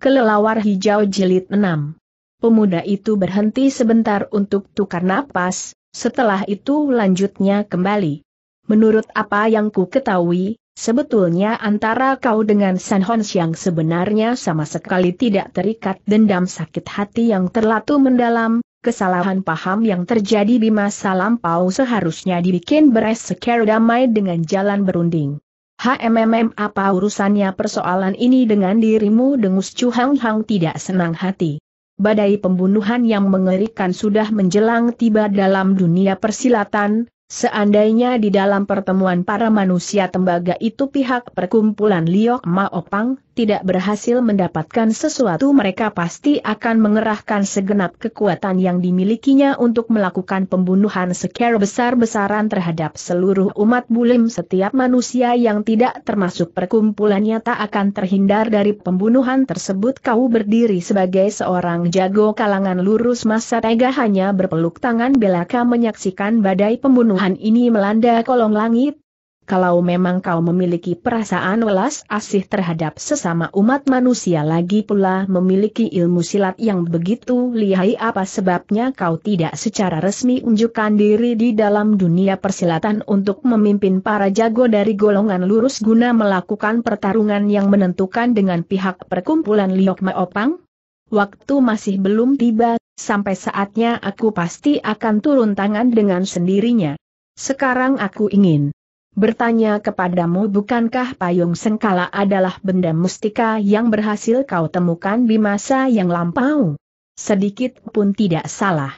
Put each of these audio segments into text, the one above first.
Kelelawar Hijau Jilid 6. Pemuda itu berhenti sebentar untuk tukar napas, setelah itu lanjutnya kembali. Menurut apa yang ku ketahui, sebetulnya antara kau dengan San Hons yang sebenarnya sama sekali tidak terikat dendam sakit hati yang terlalu mendalam, kesalahan paham yang terjadi di masa lampau seharusnya dibikin beres secara damai dengan jalan berunding. HMMM apa urusannya persoalan ini dengan dirimu dengus Chu Hang tidak senang hati. Badai pembunuhan yang mengerikan sudah menjelang tiba dalam dunia persilatan, seandainya di dalam pertemuan para manusia tembaga itu pihak perkumpulan Liok Maopang? tidak berhasil mendapatkan sesuatu mereka pasti akan mengerahkan segenap kekuatan yang dimilikinya untuk melakukan pembunuhan secara besar-besaran terhadap seluruh umat bulim setiap manusia yang tidak termasuk perkumpulannya tak akan terhindar dari pembunuhan tersebut kau berdiri sebagai seorang jago kalangan lurus masa tega hanya berpeluk tangan belaka menyaksikan badai pembunuhan ini melanda kolong langit, kalau memang kau memiliki perasaan welas asih terhadap sesama umat manusia lagi pula memiliki ilmu silat yang begitu lihai apa sebabnya kau tidak secara resmi unjukkan diri di dalam dunia persilatan untuk memimpin para jago dari golongan lurus guna melakukan pertarungan yang menentukan dengan pihak perkumpulan Liok Maopang? Waktu masih belum tiba, sampai saatnya aku pasti akan turun tangan dengan sendirinya. Sekarang aku ingin bertanya kepadamu bukankah payung sengkala adalah benda mustika yang berhasil kau temukan di masa yang lampau? Sedikit pun tidak salah.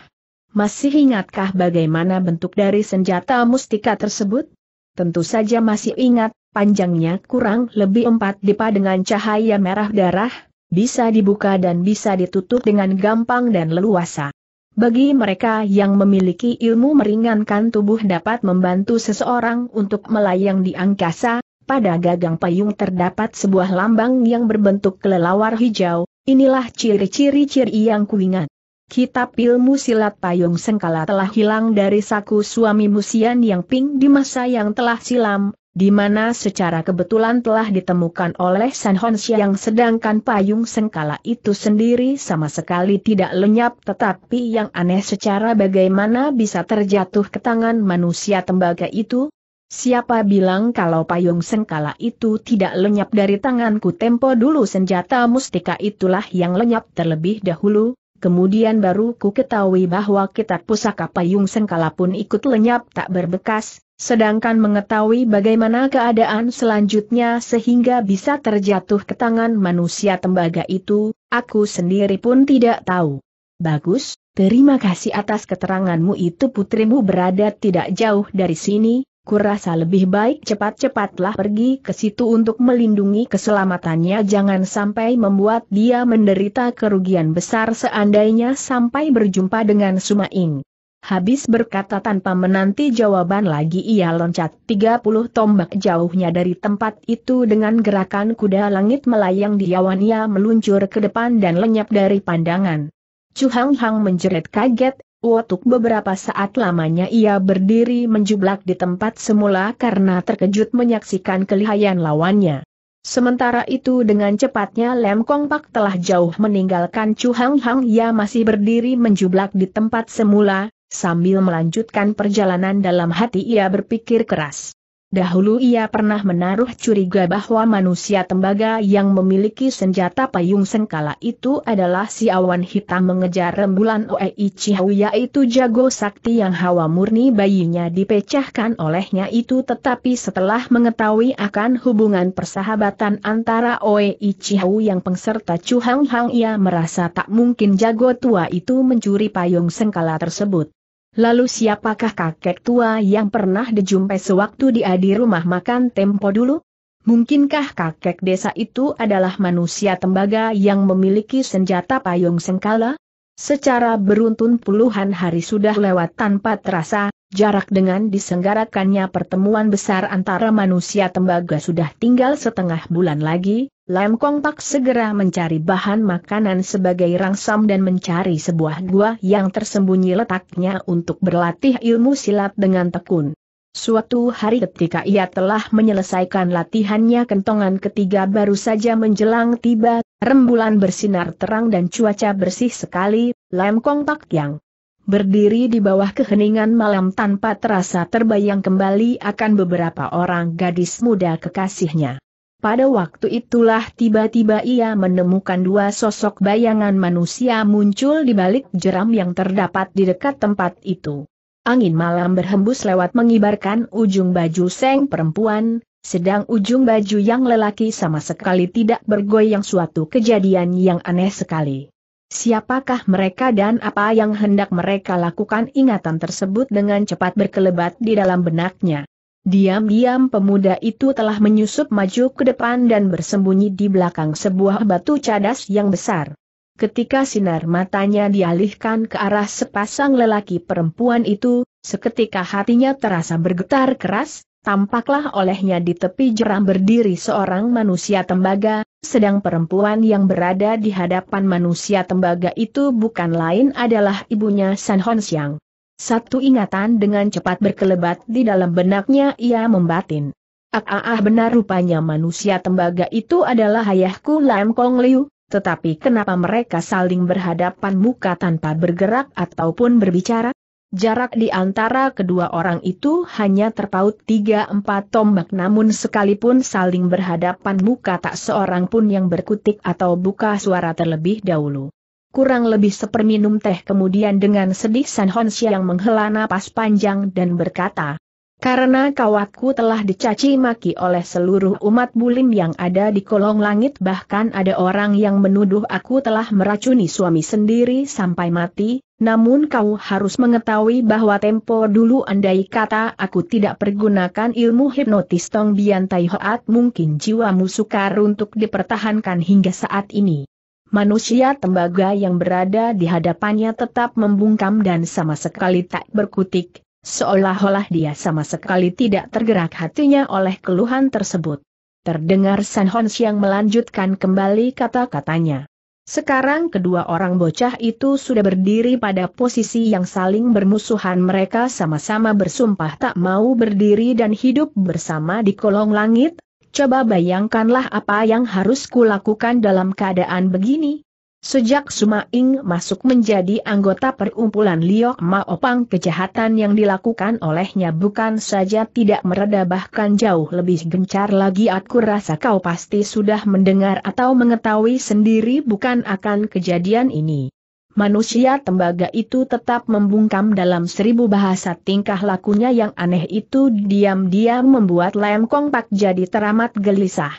Masih ingatkah bagaimana bentuk dari senjata mustika tersebut? Tentu saja masih ingat, panjangnya kurang lebih empat dipa dengan cahaya merah darah, bisa dibuka dan bisa ditutup dengan gampang dan leluasa. Bagi mereka yang memiliki ilmu meringankan tubuh dapat membantu seseorang untuk melayang di angkasa, pada gagang payung terdapat sebuah lambang yang berbentuk kelelawar hijau, inilah ciri-ciri ciri yang kuingat. Kitab ilmu silat payung sengkala telah hilang dari saku suami Musian Yang Ping di masa yang telah silam, di mana secara kebetulan telah ditemukan oleh San Hon yang sedangkan payung sengkala itu sendiri sama sekali tidak lenyap tetapi yang aneh secara bagaimana bisa terjatuh ke tangan manusia tembaga itu? Siapa bilang kalau payung sengkala itu tidak lenyap dari tanganku tempo dulu senjata mustika itulah yang lenyap terlebih dahulu, kemudian baru ku ketahui bahwa kitab pusaka payung sengkala pun ikut lenyap tak berbekas, sedangkan mengetahui bagaimana keadaan selanjutnya sehingga bisa terjatuh ke tangan manusia tembaga itu, aku sendiri pun tidak tahu. Bagus, terima kasih atas keteranganmu itu putrimu berada tidak jauh dari sini, kurasa lebih baik cepat-cepatlah pergi ke situ untuk melindungi keselamatannya jangan sampai membuat dia menderita kerugian besar seandainya sampai berjumpa dengan Sumaing. Habis berkata tanpa menanti jawaban lagi ia loncat 30 tombak jauhnya dari tempat itu dengan gerakan kuda langit melayang di awan ia meluncur ke depan dan lenyap dari pandangan. Chu Hang Hang menjerit kaget, untuk beberapa saat lamanya ia berdiri menjublak di tempat semula karena terkejut menyaksikan kelihayan lawannya. Sementara itu dengan cepatnya Lem Kong Pak telah jauh meninggalkan Chu Hang Hang ia masih berdiri menjublak di tempat semula, Sambil melanjutkan perjalanan dalam hati ia berpikir keras. Dahulu ia pernah menaruh curiga bahwa manusia tembaga yang memiliki senjata payung sengkala itu adalah si awan hitam mengejar rembulan Oei Ichihau yaitu jago sakti yang hawa murni bayinya dipecahkan olehnya itu tetapi setelah mengetahui akan hubungan persahabatan antara Oei Ichihau yang pengserta Chu Hang Hang ia merasa tak mungkin jago tua itu mencuri payung sengkala tersebut. Lalu siapakah kakek tua yang pernah dijumpai sewaktu dia di rumah makan tempo dulu? Mungkinkah kakek desa itu adalah manusia tembaga yang memiliki senjata payung sengkala? Secara beruntun puluhan hari sudah lewat tanpa terasa, jarak dengan disenggarakannya pertemuan besar antara manusia tembaga sudah tinggal setengah bulan lagi, Lam Kong Pak segera mencari bahan makanan sebagai rangsam dan mencari sebuah gua yang tersembunyi letaknya untuk berlatih ilmu silat dengan tekun. Suatu hari ketika ia telah menyelesaikan latihannya kentongan ketiga baru saja menjelang tiba, rembulan bersinar terang dan cuaca bersih sekali, Lam Kong Pak yang berdiri di bawah keheningan malam tanpa terasa terbayang kembali akan beberapa orang gadis muda kekasihnya. Pada waktu itulah tiba-tiba ia menemukan dua sosok bayangan manusia muncul di balik jeram yang terdapat di dekat tempat itu. Angin malam berhembus lewat mengibarkan ujung baju seng perempuan, sedang ujung baju yang lelaki sama sekali tidak bergoyang suatu kejadian yang aneh sekali. Siapakah mereka dan apa yang hendak mereka lakukan ingatan tersebut dengan cepat berkelebat di dalam benaknya. Diam-diam pemuda itu telah menyusup maju ke depan dan bersembunyi di belakang sebuah batu cadas yang besar. Ketika sinar matanya dialihkan ke arah sepasang lelaki perempuan itu, seketika hatinya terasa bergetar keras, tampaklah olehnya di tepi jeram berdiri seorang manusia tembaga, sedang perempuan yang berada di hadapan manusia tembaga itu bukan lain adalah ibunya San Hon Siang. Satu ingatan dengan cepat berkelebat di dalam benaknya ia membatin. Ah, ah, ah, benar rupanya manusia tembaga itu adalah ayahku Lam Kong Liu, tetapi kenapa mereka saling berhadapan muka tanpa bergerak ataupun berbicara? Jarak di antara kedua orang itu hanya terpaut tiga empat tombak namun sekalipun saling berhadapan muka tak seorang pun yang berkutik atau buka suara terlebih dahulu kurang lebih seperminum teh kemudian dengan sedih San Hon yang menghela napas panjang dan berkata, Karena kawatku telah dicaci maki oleh seluruh umat bulim yang ada di kolong langit bahkan ada orang yang menuduh aku telah meracuni suami sendiri sampai mati, namun kau harus mengetahui bahwa tempo dulu andai kata aku tidak pergunakan ilmu hipnotis Tong Bian Tai Hoat mungkin jiwamu sukar untuk dipertahankan hingga saat ini manusia tembaga yang berada di hadapannya tetap membungkam dan sama sekali tak berkutik, seolah-olah dia sama sekali tidak tergerak hatinya oleh keluhan tersebut. Terdengar San Hon Siang melanjutkan kembali kata-katanya. Sekarang kedua orang bocah itu sudah berdiri pada posisi yang saling bermusuhan mereka sama-sama bersumpah tak mau berdiri dan hidup bersama di kolong langit, Coba bayangkanlah apa yang harus kulakukan dalam keadaan begini. Sejak Suma Ing masuk menjadi anggota perumpulan Liok Maopang kejahatan yang dilakukan olehnya bukan saja tidak mereda bahkan jauh lebih gencar lagi aku rasa kau pasti sudah mendengar atau mengetahui sendiri bukan akan kejadian ini manusia tembaga itu tetap membungkam dalam seribu bahasa tingkah lakunya yang aneh itu diam-diam membuat Lem Kong Pak jadi teramat gelisah.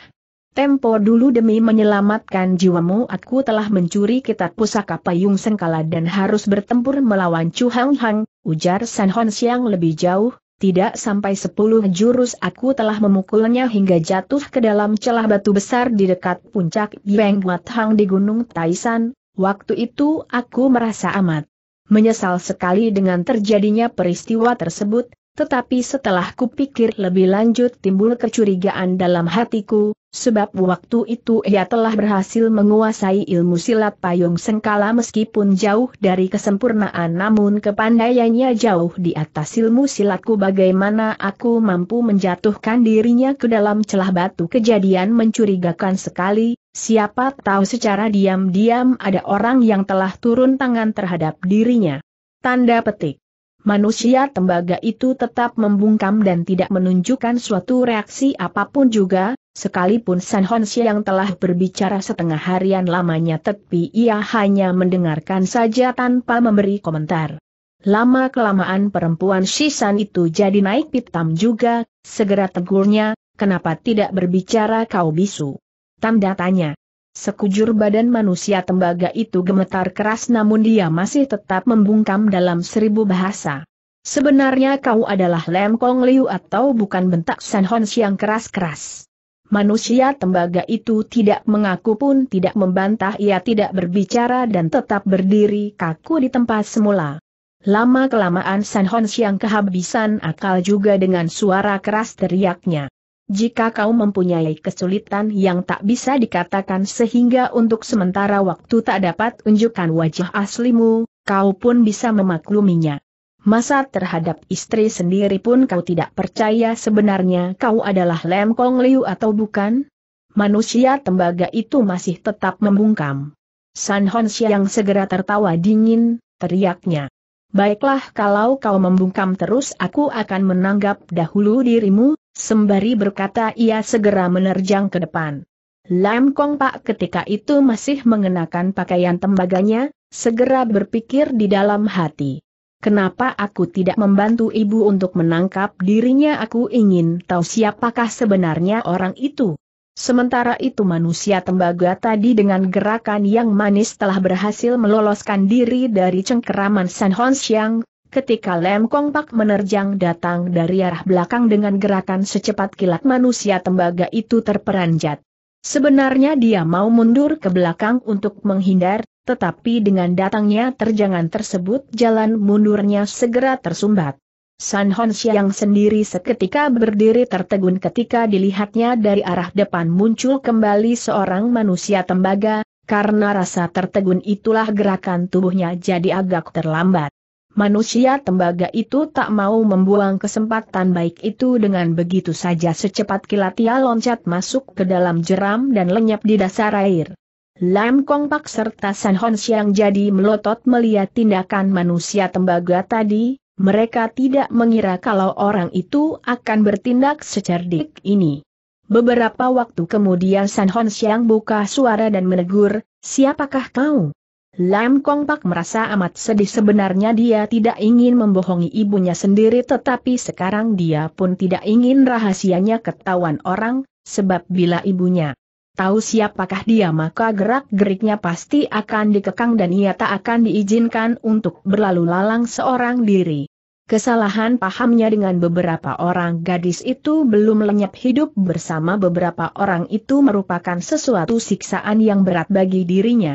Tempo dulu demi menyelamatkan jiwamu aku telah mencuri kitab pusaka payung sengkala dan harus bertempur melawan Chu Hang Hang, ujar San Hon Siang lebih jauh, tidak sampai sepuluh jurus aku telah memukulnya hingga jatuh ke dalam celah batu besar di dekat puncak Beng Wat Hang di Gunung Taisan, Waktu itu aku merasa amat menyesal sekali dengan terjadinya peristiwa tersebut, tetapi setelah kupikir lebih lanjut timbul kecurigaan dalam hatiku, sebab waktu itu ia telah berhasil menguasai ilmu silat payung sengkala meskipun jauh dari kesempurnaan namun kepandaiannya jauh di atas ilmu silatku bagaimana aku mampu menjatuhkan dirinya ke dalam celah batu kejadian mencurigakan sekali, Siapa tahu secara diam-diam ada orang yang telah turun tangan terhadap dirinya. Tanda petik. Manusia tembaga itu tetap membungkam dan tidak menunjukkan suatu reaksi apapun juga, sekalipun San Honsi yang telah berbicara setengah harian lamanya tepi ia hanya mendengarkan saja tanpa memberi komentar. Lama-kelamaan perempuan Shisan itu jadi naik pitam juga, segera tegurnya, kenapa tidak berbicara kau bisu? Tanda tanya. Sekujur badan manusia tembaga itu gemetar keras namun dia masih tetap membungkam dalam seribu bahasa. Sebenarnya kau adalah Lem Kong Liu atau bukan bentak San Hon yang keras-keras. Manusia tembaga itu tidak mengaku pun tidak membantah ia tidak berbicara dan tetap berdiri kaku di tempat semula. Lama-kelamaan San Hon yang kehabisan akal juga dengan suara keras teriaknya. Jika kau mempunyai kesulitan yang tak bisa dikatakan sehingga untuk sementara waktu tak dapat unjukkan wajah aslimu, kau pun bisa memakluminya. Masa terhadap istri sendiri pun kau tidak percaya sebenarnya kau adalah Lem Kong Liu atau bukan? Manusia tembaga itu masih tetap membungkam. San Hon yang segera tertawa dingin, teriaknya. Baiklah kalau kau membungkam terus aku akan menanggap dahulu dirimu, Sembari berkata ia segera menerjang ke depan. Lam Kong Pak ketika itu masih mengenakan pakaian tembaganya, segera berpikir di dalam hati. Kenapa aku tidak membantu ibu untuk menangkap dirinya aku ingin tahu siapakah sebenarnya orang itu. Sementara itu manusia tembaga tadi dengan gerakan yang manis telah berhasil meloloskan diri dari cengkeraman San Hon Xiang, ketika lem kompak menerjang datang dari arah belakang dengan gerakan secepat kilat manusia tembaga itu terperanjat. Sebenarnya dia mau mundur ke belakang untuk menghindar, tetapi dengan datangnya terjangan tersebut jalan mundurnya segera tersumbat. San Hon yang sendiri seketika berdiri tertegun ketika dilihatnya dari arah depan muncul kembali seorang manusia tembaga, karena rasa tertegun itulah gerakan tubuhnya jadi agak terlambat. Manusia tembaga itu tak mau membuang kesempatan baik itu dengan begitu saja secepat kilat ia loncat masuk ke dalam jeram dan lenyap di dasar air. Lam Kong Pak serta San Hon Siang jadi melotot melihat tindakan manusia tembaga tadi, mereka tidak mengira kalau orang itu akan bertindak secerdik ini. Beberapa waktu kemudian San Hon Siang buka suara dan menegur, siapakah kau? Lam Kong Pak merasa amat sedih sebenarnya dia tidak ingin membohongi ibunya sendiri tetapi sekarang dia pun tidak ingin rahasianya ketahuan orang, sebab bila ibunya tahu siapakah dia maka gerak-geriknya pasti akan dikekang dan ia tak akan diizinkan untuk berlalu lalang seorang diri. Kesalahan pahamnya dengan beberapa orang gadis itu belum lenyap hidup bersama beberapa orang itu merupakan sesuatu siksaan yang berat bagi dirinya.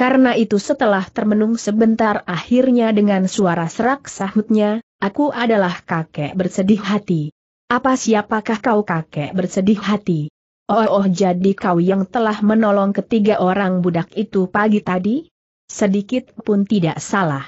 Karena itu setelah termenung sebentar akhirnya dengan suara serak sahutnya, aku adalah kakek bersedih hati. Apa siapakah kau kakek bersedih hati? Oh oh jadi kau yang telah menolong ketiga orang budak itu pagi tadi? Sedikit pun tidak salah.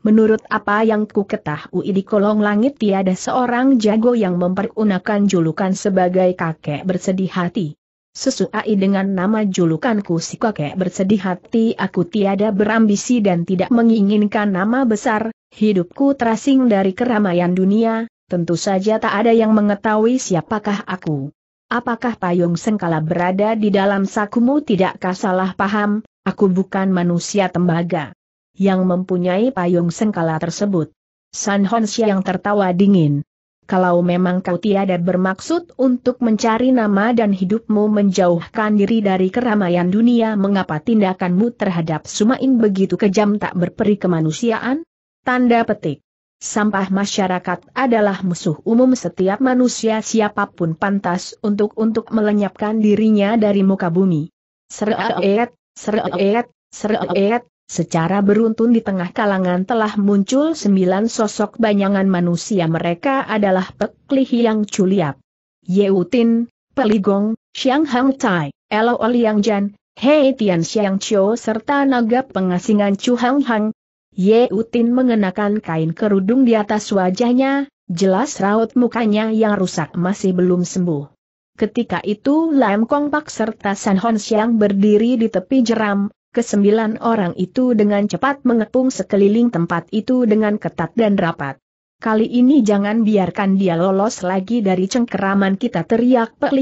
Menurut apa yang ku ketahui di kolong langit tiada seorang jago yang mempergunakan julukan sebagai kakek bersedih hati. Sesuai dengan nama julukanku si kakek bersedih hati aku tiada berambisi dan tidak menginginkan nama besar, hidupku terasing dari keramaian dunia, tentu saja tak ada yang mengetahui siapakah aku. Apakah payung sengkala berada di dalam sakumu tidakkah salah paham, aku bukan manusia tembaga yang mempunyai payung sengkala tersebut. San Honsya yang tertawa dingin kalau memang kau tiada bermaksud untuk mencari nama dan hidupmu menjauhkan diri dari keramaian dunia mengapa tindakanmu terhadap Sumain begitu kejam tak berperi kemanusiaan? Tanda petik. Sampah masyarakat adalah musuh umum setiap manusia siapapun pantas untuk untuk melenyapkan dirinya dari muka bumi. Sereet, sereet, sereet, Secara beruntun di tengah kalangan telah muncul sembilan sosok banyangan manusia mereka adalah Pek Yang Culiap, Yeutin, Peligong, Xiang Hang Tai, Elo Oliang Jan, Hei Tian Xiang Chou serta naga pengasingan Chu Hang Hang. Yeutin mengenakan kain kerudung di atas wajahnya, jelas raut mukanya yang rusak masih belum sembuh. Ketika itu Lam Kong Pak serta San Hon Xiang berdiri di tepi jeram, Kesembilan orang itu dengan cepat mengepung sekeliling tempat itu dengan ketat dan rapat. Kali ini jangan biarkan dia lolos lagi dari cengkeraman kita teriak Pek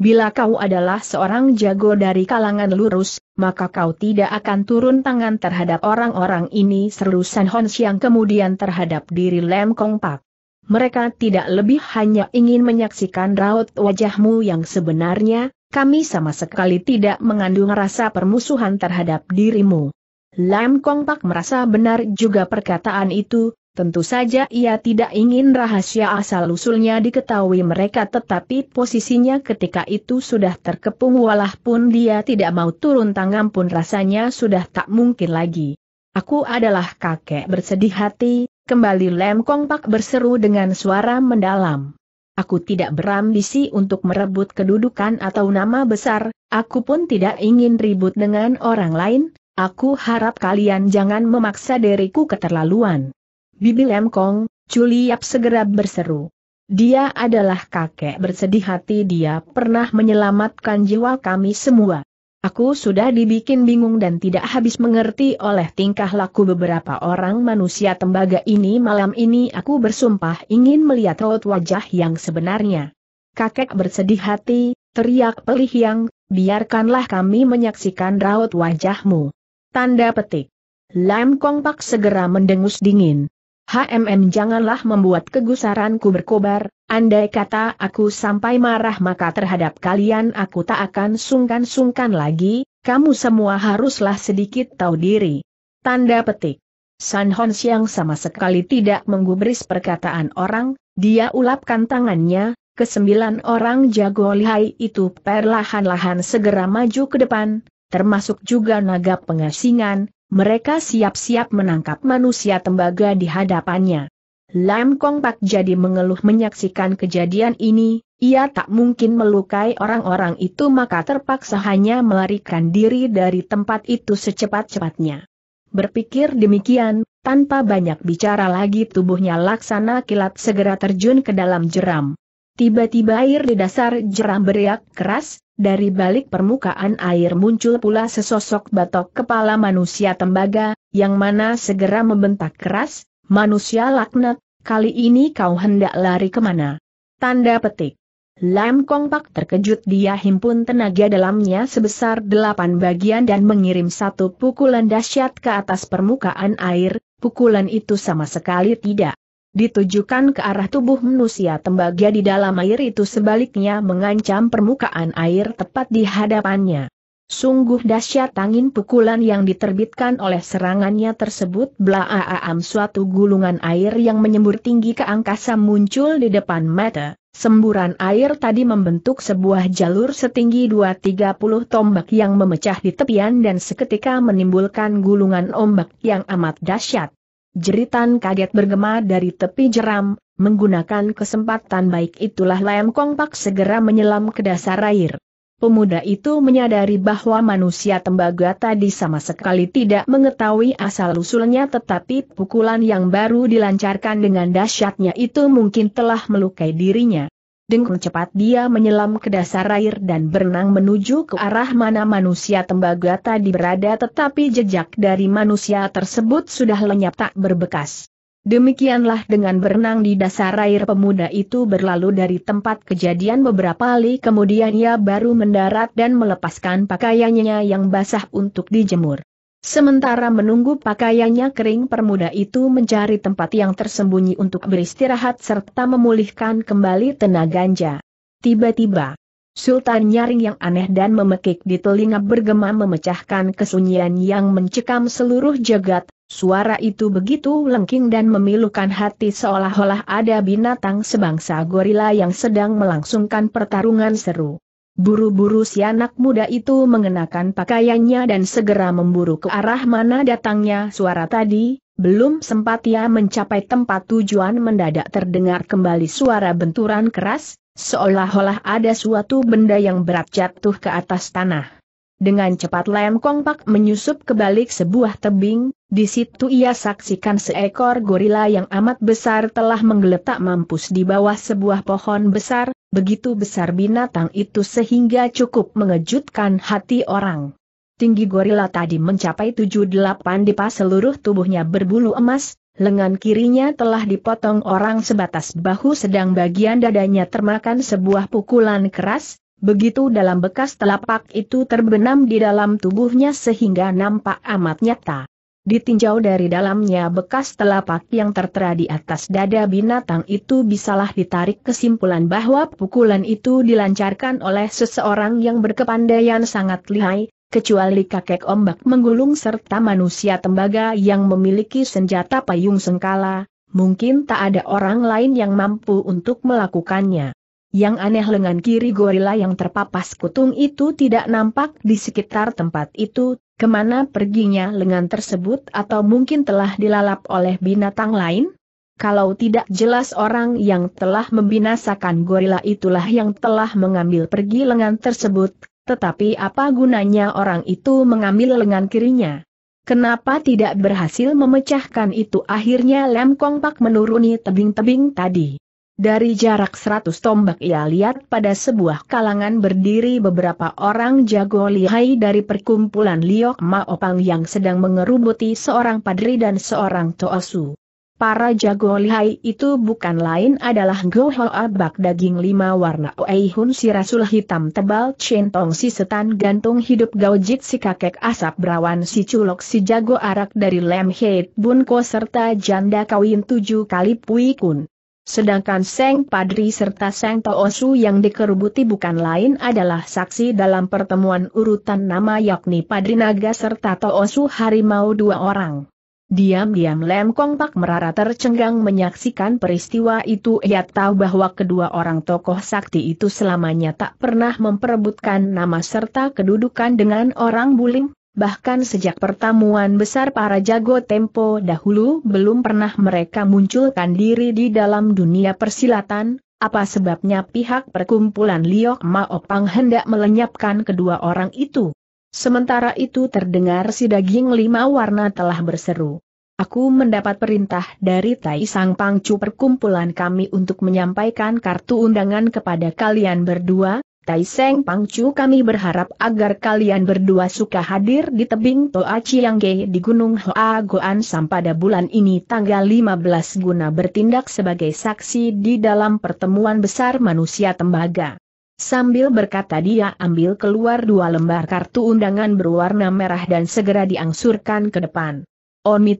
Bila kau adalah seorang jago dari kalangan lurus, maka kau tidak akan turun tangan terhadap orang-orang ini seru San Hon Siang kemudian terhadap diri Lem Kong Pak mereka tidak lebih hanya ingin menyaksikan raut wajahmu yang sebenarnya, kami sama sekali tidak mengandung rasa permusuhan terhadap dirimu. Lam Kong Pak merasa benar juga perkataan itu, tentu saja ia tidak ingin rahasia asal-usulnya diketahui mereka tetapi posisinya ketika itu sudah terkepung walaupun dia tidak mau turun tangan pun rasanya sudah tak mungkin lagi. Aku adalah kakek bersedih hati, Kembali Lem Kong Pak berseru dengan suara mendalam. Aku tidak berambisi untuk merebut kedudukan atau nama besar, aku pun tidak ingin ribut dengan orang lain, aku harap kalian jangan memaksa diriku keterlaluan. Bibi Lem Kong, Culiap segera berseru. Dia adalah kakek bersedih hati dia pernah menyelamatkan jiwa kami semua. Aku sudah dibikin bingung dan tidak habis mengerti oleh tingkah laku beberapa orang manusia tembaga ini malam ini aku bersumpah ingin melihat raut wajah yang sebenarnya. Kakek bersedih hati, teriak pelih yang, biarkanlah kami menyaksikan raut wajahmu. Tanda petik. Lam Kong Pak segera mendengus dingin. HMM janganlah membuat kegusaranku berkobar, andai kata aku sampai marah maka terhadap kalian aku tak akan sungkan-sungkan lagi, kamu semua haruslah sedikit tahu diri. Tanda petik. San Hon Siang sama sekali tidak menggubris perkataan orang, dia ulapkan tangannya, kesembilan orang jago lihai itu perlahan-lahan segera maju ke depan, termasuk juga naga pengasingan, mereka siap-siap menangkap manusia tembaga di hadapannya. Lam Kong Pak jadi mengeluh menyaksikan kejadian ini, ia tak mungkin melukai orang-orang itu maka terpaksa hanya melarikan diri dari tempat itu secepat-cepatnya. Berpikir demikian, tanpa banyak bicara lagi tubuhnya laksana kilat segera terjun ke dalam jeram. Tiba-tiba air di dasar jeram beriak keras, dari balik permukaan air muncul pula sesosok batok kepala manusia tembaga, yang mana segera membentak keras, manusia laknat, kali ini kau hendak lari kemana? Tanda petik. Lam Kong Pak terkejut dia himpun tenaga dalamnya sebesar delapan bagian dan mengirim satu pukulan dahsyat ke atas permukaan air, pukulan itu sama sekali tidak ditujukan ke arah tubuh manusia tembaga di dalam air itu sebaliknya mengancam permukaan air tepat di hadapannya. Sungguh dahsyat angin pukulan yang diterbitkan oleh serangannya tersebut belaaam suatu gulungan air yang menyembur tinggi ke angkasa muncul di depan mata. Semburan air tadi membentuk sebuah jalur setinggi 230 tombak yang memecah di tepian dan seketika menimbulkan gulungan ombak yang amat dahsyat. Jeritan kaget bergema dari tepi jeram, menggunakan kesempatan baik itulah Lam Kong Pak segera menyelam ke dasar air. Pemuda itu menyadari bahwa manusia tembaga tadi sama sekali tidak mengetahui asal-usulnya tetapi pukulan yang baru dilancarkan dengan dahsyatnya itu mungkin telah melukai dirinya. Dengan cepat dia menyelam ke dasar air dan berenang menuju ke arah mana manusia tembaga tadi berada tetapi jejak dari manusia tersebut sudah lenyap tak berbekas. Demikianlah dengan berenang di dasar air pemuda itu berlalu dari tempat kejadian beberapa kali kemudian ia baru mendarat dan melepaskan pakaiannya yang basah untuk dijemur. Sementara menunggu pakaiannya kering permuda itu mencari tempat yang tersembunyi untuk beristirahat serta memulihkan kembali tenaganya. Tiba-tiba, Sultan nyaring yang aneh dan memekik di telinga bergema memecahkan kesunyian yang mencekam seluruh jagat, suara itu begitu lengking dan memilukan hati seolah-olah ada binatang sebangsa gorila yang sedang melangsungkan pertarungan seru. Buru-buru si anak muda itu mengenakan pakaiannya dan segera memburu ke arah mana datangnya suara tadi, belum sempat ia mencapai tempat tujuan mendadak terdengar kembali suara benturan keras, seolah-olah ada suatu benda yang berat jatuh ke atas tanah. Dengan cepat Lem Kong menyusup ke balik sebuah tebing, di situ ia saksikan seekor gorila yang amat besar telah menggeletak mampus di bawah sebuah pohon besar, Begitu besar binatang itu sehingga cukup mengejutkan hati orang. Tinggi gorila tadi mencapai 7-8 di pas seluruh tubuhnya berbulu emas, lengan kirinya telah dipotong orang sebatas bahu sedang bagian dadanya termakan sebuah pukulan keras, begitu dalam bekas telapak itu terbenam di dalam tubuhnya sehingga nampak amat nyata. Ditinjau dari dalamnya bekas telapak yang tertera di atas dada binatang itu bisalah ditarik kesimpulan bahwa pukulan itu dilancarkan oleh seseorang yang berkepandaian sangat lihai, kecuali kakek ombak menggulung serta manusia tembaga yang memiliki senjata payung sengkala, mungkin tak ada orang lain yang mampu untuk melakukannya. Yang aneh lengan kiri gorila yang terpapas kutung itu tidak nampak di sekitar tempat itu, Kemana perginya lengan tersebut atau mungkin telah dilalap oleh binatang lain? Kalau tidak jelas orang yang telah membinasakan gorila itulah yang telah mengambil pergi lengan tersebut, tetapi apa gunanya orang itu mengambil lengan kirinya? Kenapa tidak berhasil memecahkan itu akhirnya Lem Kong Pak menuruni tebing-tebing tadi? Dari jarak seratus tombak ia lihat pada sebuah kalangan berdiri beberapa orang jago lihai dari perkumpulan Liok Maopang yang sedang mengerubuti seorang padri dan seorang Toosu. Para jago lihai itu bukan lain adalah Goho Abak daging lima warna Oeihun si rasul hitam tebal centong si setan gantung hidup gaujit si kakek asap berawan si culok si jago arak dari Lem Heit Bunko serta janda kawin tujuh kali Pui Kun. Sedangkan Seng Padri serta Seng Toosu yang dikerubuti bukan lain adalah saksi dalam pertemuan urutan nama yakni Padri Naga serta Toosu Harimau dua orang. Diam-diam Lem Kong Pak merara tercenggang menyaksikan peristiwa itu ia tahu bahwa kedua orang tokoh sakti itu selamanya tak pernah memperebutkan nama serta kedudukan dengan orang buling. Bahkan sejak pertemuan besar para jago tempo dahulu belum pernah mereka munculkan diri di dalam dunia persilatan, apa sebabnya pihak perkumpulan Liok Maopang hendak melenyapkan kedua orang itu? Sementara itu terdengar si daging lima warna telah berseru. Aku mendapat perintah dari Tai Sang Pangcu perkumpulan kami untuk menyampaikan kartu undangan kepada kalian berdua, Taiseng Pangcu kami berharap agar kalian berdua suka hadir di tebing Toa Chiangge di Gunung Hoa Goan pada bulan ini tanggal 15 guna bertindak sebagai saksi di dalam pertemuan besar manusia tembaga. Sambil berkata dia ambil keluar dua lembar kartu undangan berwarna merah dan segera diangsurkan ke depan.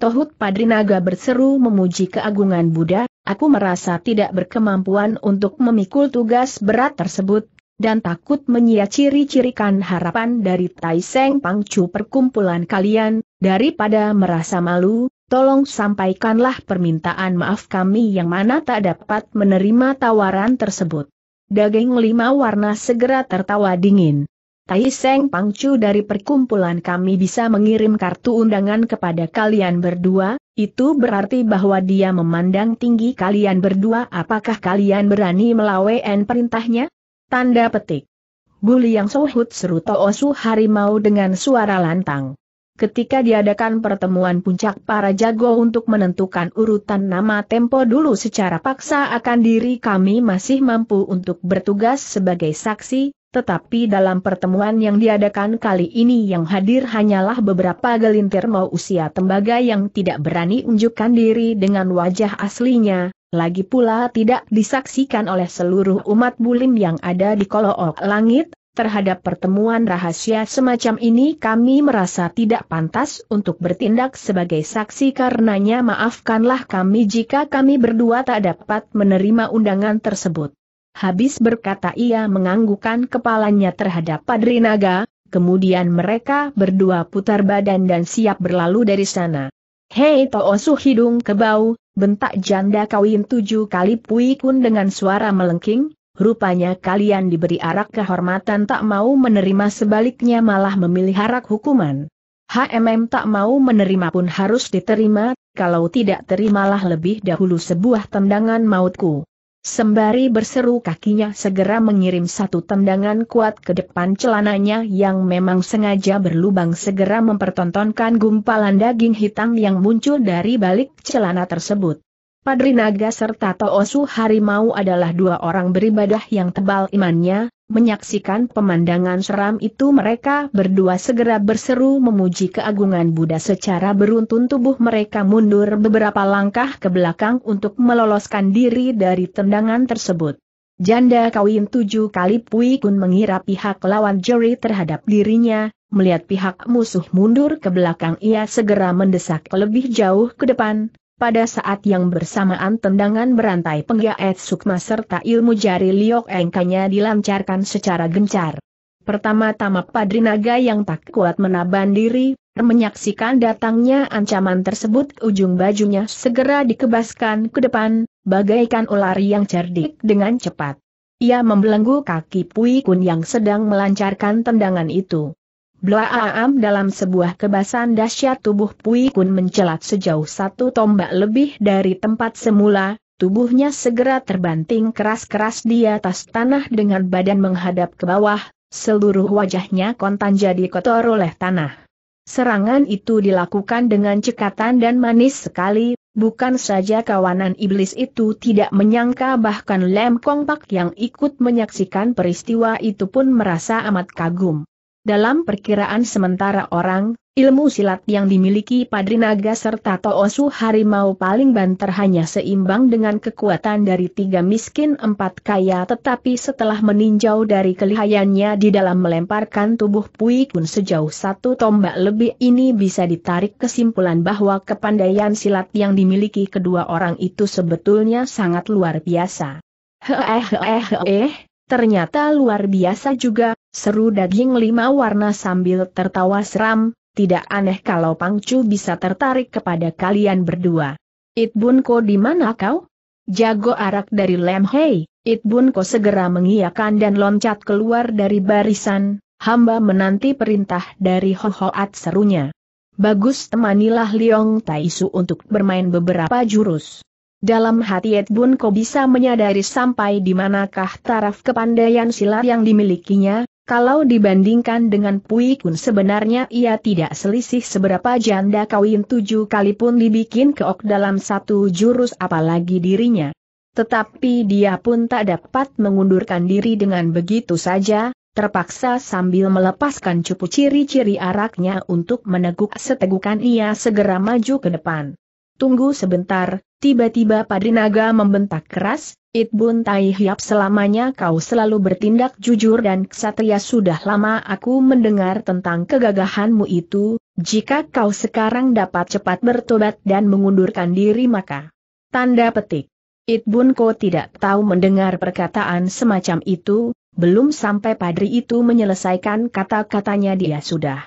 Tohut Padrinaga berseru memuji keagungan Buddha, aku merasa tidak berkemampuan untuk memikul tugas berat tersebut, dan takut menyia ciri-cirikan harapan dari Tai Seng Pangcu perkumpulan kalian, daripada merasa malu, tolong sampaikanlah permintaan maaf kami yang mana tak dapat menerima tawaran tersebut. Daging lima warna segera tertawa dingin. Tai Seng Pangcu dari perkumpulan kami bisa mengirim kartu undangan kepada kalian berdua, itu berarti bahwa dia memandang tinggi kalian berdua apakah kalian berani melawan perintahnya? Tanda petik. Buli yang sohut seru Toosu harimau dengan suara lantang. Ketika diadakan pertemuan puncak para jago untuk menentukan urutan nama tempo dulu secara paksa akan diri kami masih mampu untuk bertugas sebagai saksi, tetapi dalam pertemuan yang diadakan kali ini yang hadir hanyalah beberapa gelintir mau usia tembaga yang tidak berani unjukkan diri dengan wajah aslinya, lagi pula tidak disaksikan oleh seluruh umat bulim yang ada di kolook langit, terhadap pertemuan rahasia semacam ini kami merasa tidak pantas untuk bertindak sebagai saksi karenanya maafkanlah kami jika kami berdua tak dapat menerima undangan tersebut. Habis berkata ia menganggukkan kepalanya terhadap Padri Naga, kemudian mereka berdua putar badan dan siap berlalu dari sana. Hei Toosu hidung kebau, bentak janda kawin tujuh kali pui kun dengan suara melengking, rupanya kalian diberi arak kehormatan tak mau menerima sebaliknya malah memilih arak hukuman. HMM tak mau menerima pun harus diterima, kalau tidak terimalah lebih dahulu sebuah tendangan mautku. Sembari berseru kakinya segera mengirim satu tendangan kuat ke depan celananya yang memang sengaja berlubang segera mempertontonkan gumpalan daging hitam yang muncul dari balik celana tersebut. Padri Naga serta Toosu Harimau adalah dua orang beribadah yang tebal imannya, Menyaksikan pemandangan seram itu mereka berdua segera berseru memuji keagungan Buddha secara beruntun tubuh mereka mundur beberapa langkah ke belakang untuk meloloskan diri dari tendangan tersebut. Janda kawin tujuh kali Pui Kun mengira pihak lawan juri terhadap dirinya, melihat pihak musuh mundur ke belakang ia segera mendesak lebih jauh ke depan, pada saat yang bersamaan tendangan berantai penggaet sukma serta ilmu jari liok engkanya dilancarkan secara gencar. Pertama-tama Padrinaga yang tak kuat menaban diri, menyaksikan datangnya ancaman tersebut ujung bajunya segera dikebaskan ke depan, bagaikan ular yang cerdik dengan cepat. Ia membelenggu kaki Pui Kun yang sedang melancarkan tendangan itu. Blaam dalam sebuah kebasan dahsyat tubuh Pui Kun mencelat sejauh satu tombak lebih dari tempat semula, tubuhnya segera terbanting keras-keras di atas tanah dengan badan menghadap ke bawah, seluruh wajahnya kontan jadi kotor oleh tanah. Serangan itu dilakukan dengan cekatan dan manis sekali, bukan saja kawanan iblis itu tidak menyangka bahkan Lem Kong Pak yang ikut menyaksikan peristiwa itu pun merasa amat kagum. Dalam perkiraan sementara orang, ilmu silat yang dimiliki Padrinaga serta Toosu Harimau paling banter hanya seimbang dengan kekuatan dari tiga miskin empat kaya tetapi setelah meninjau dari kelihayannya di dalam melemparkan tubuh Pui Kun sejauh satu tombak lebih ini bisa ditarik kesimpulan bahwa kepandaian silat yang dimiliki kedua orang itu sebetulnya sangat luar biasa. Hehehehe. Ternyata luar biasa juga, seru daging lima warna sambil tertawa seram, tidak aneh kalau Pangcu bisa tertarik kepada kalian berdua. It Bun Ko di mana kau? Jago arak dari Lem Hei, It Bun Ko segera mengiakan dan loncat keluar dari barisan, hamba menanti perintah dari Ho Hoat serunya. Bagus temanilah Liong Taisu untuk bermain beberapa jurus. Dalam hati Ed Bun Ko bisa menyadari sampai di manakah taraf kepandaian silat yang dimilikinya, kalau dibandingkan dengan Pui Kun sebenarnya ia tidak selisih seberapa janda kawin tujuh kali pun dibikin keok dalam satu jurus apalagi dirinya. Tetapi dia pun tak dapat mengundurkan diri dengan begitu saja, terpaksa sambil melepaskan cupu ciri-ciri araknya untuk meneguk setegukan ia segera maju ke depan. Tunggu sebentar, tiba-tiba Padrinaga membentak keras, Itbun Tai Hiap selamanya kau selalu bertindak jujur dan ksatria sudah lama aku mendengar tentang kegagahanmu itu, jika kau sekarang dapat cepat bertobat dan mengundurkan diri maka. Tanda petik. Itbun Ko tidak tahu mendengar perkataan semacam itu, belum sampai padri itu menyelesaikan kata-katanya dia sudah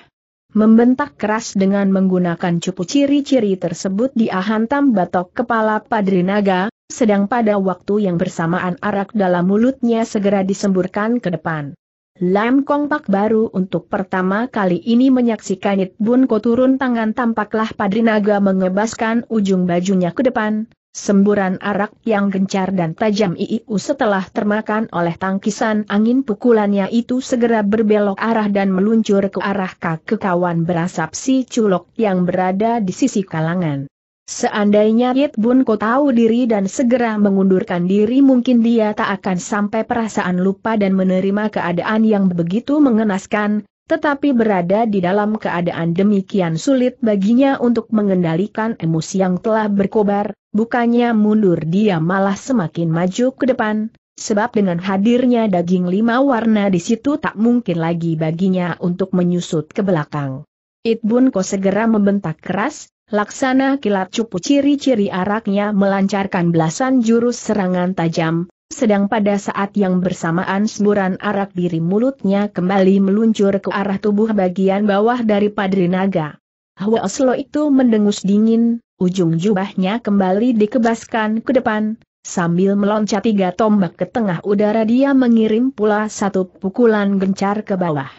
Membentak keras dengan menggunakan cupu ciri-ciri tersebut dia hantam batok kepala Padri Naga, sedang pada waktu yang bersamaan arak dalam mulutnya segera disemburkan ke depan. Lam Kong Pak baru untuk pertama kali ini menyaksikan It Bun Ko turun tangan tampaklah Padri Naga mengebaskan ujung bajunya ke depan, Semburan arak yang gencar dan tajam IIU setelah termakan oleh tangkisan angin pukulannya itu segera berbelok arah dan meluncur ke arah kaki kawan berasap si culok yang berada di sisi kalangan. Seandainya Yit Bun Ko tahu diri dan segera mengundurkan diri mungkin dia tak akan sampai perasaan lupa dan menerima keadaan yang begitu mengenaskan, tetapi berada di dalam keadaan demikian sulit baginya untuk mengendalikan emosi yang telah berkobar, Bukannya mundur dia malah semakin maju ke depan, sebab dengan hadirnya daging lima warna di situ tak mungkin lagi baginya untuk menyusut ke belakang. Itbun Ko segera membentak keras, laksana kilat cupu ciri-ciri araknya melancarkan belasan jurus serangan tajam, sedang pada saat yang bersamaan semburan arak diri mulutnya kembali meluncur ke arah tubuh bagian bawah dari Padri Naga. Hwa Oslo itu mendengus dingin, ujung jubahnya kembali dikebaskan ke depan, sambil meloncat tiga tombak ke tengah udara dia mengirim pula satu pukulan gencar ke bawah.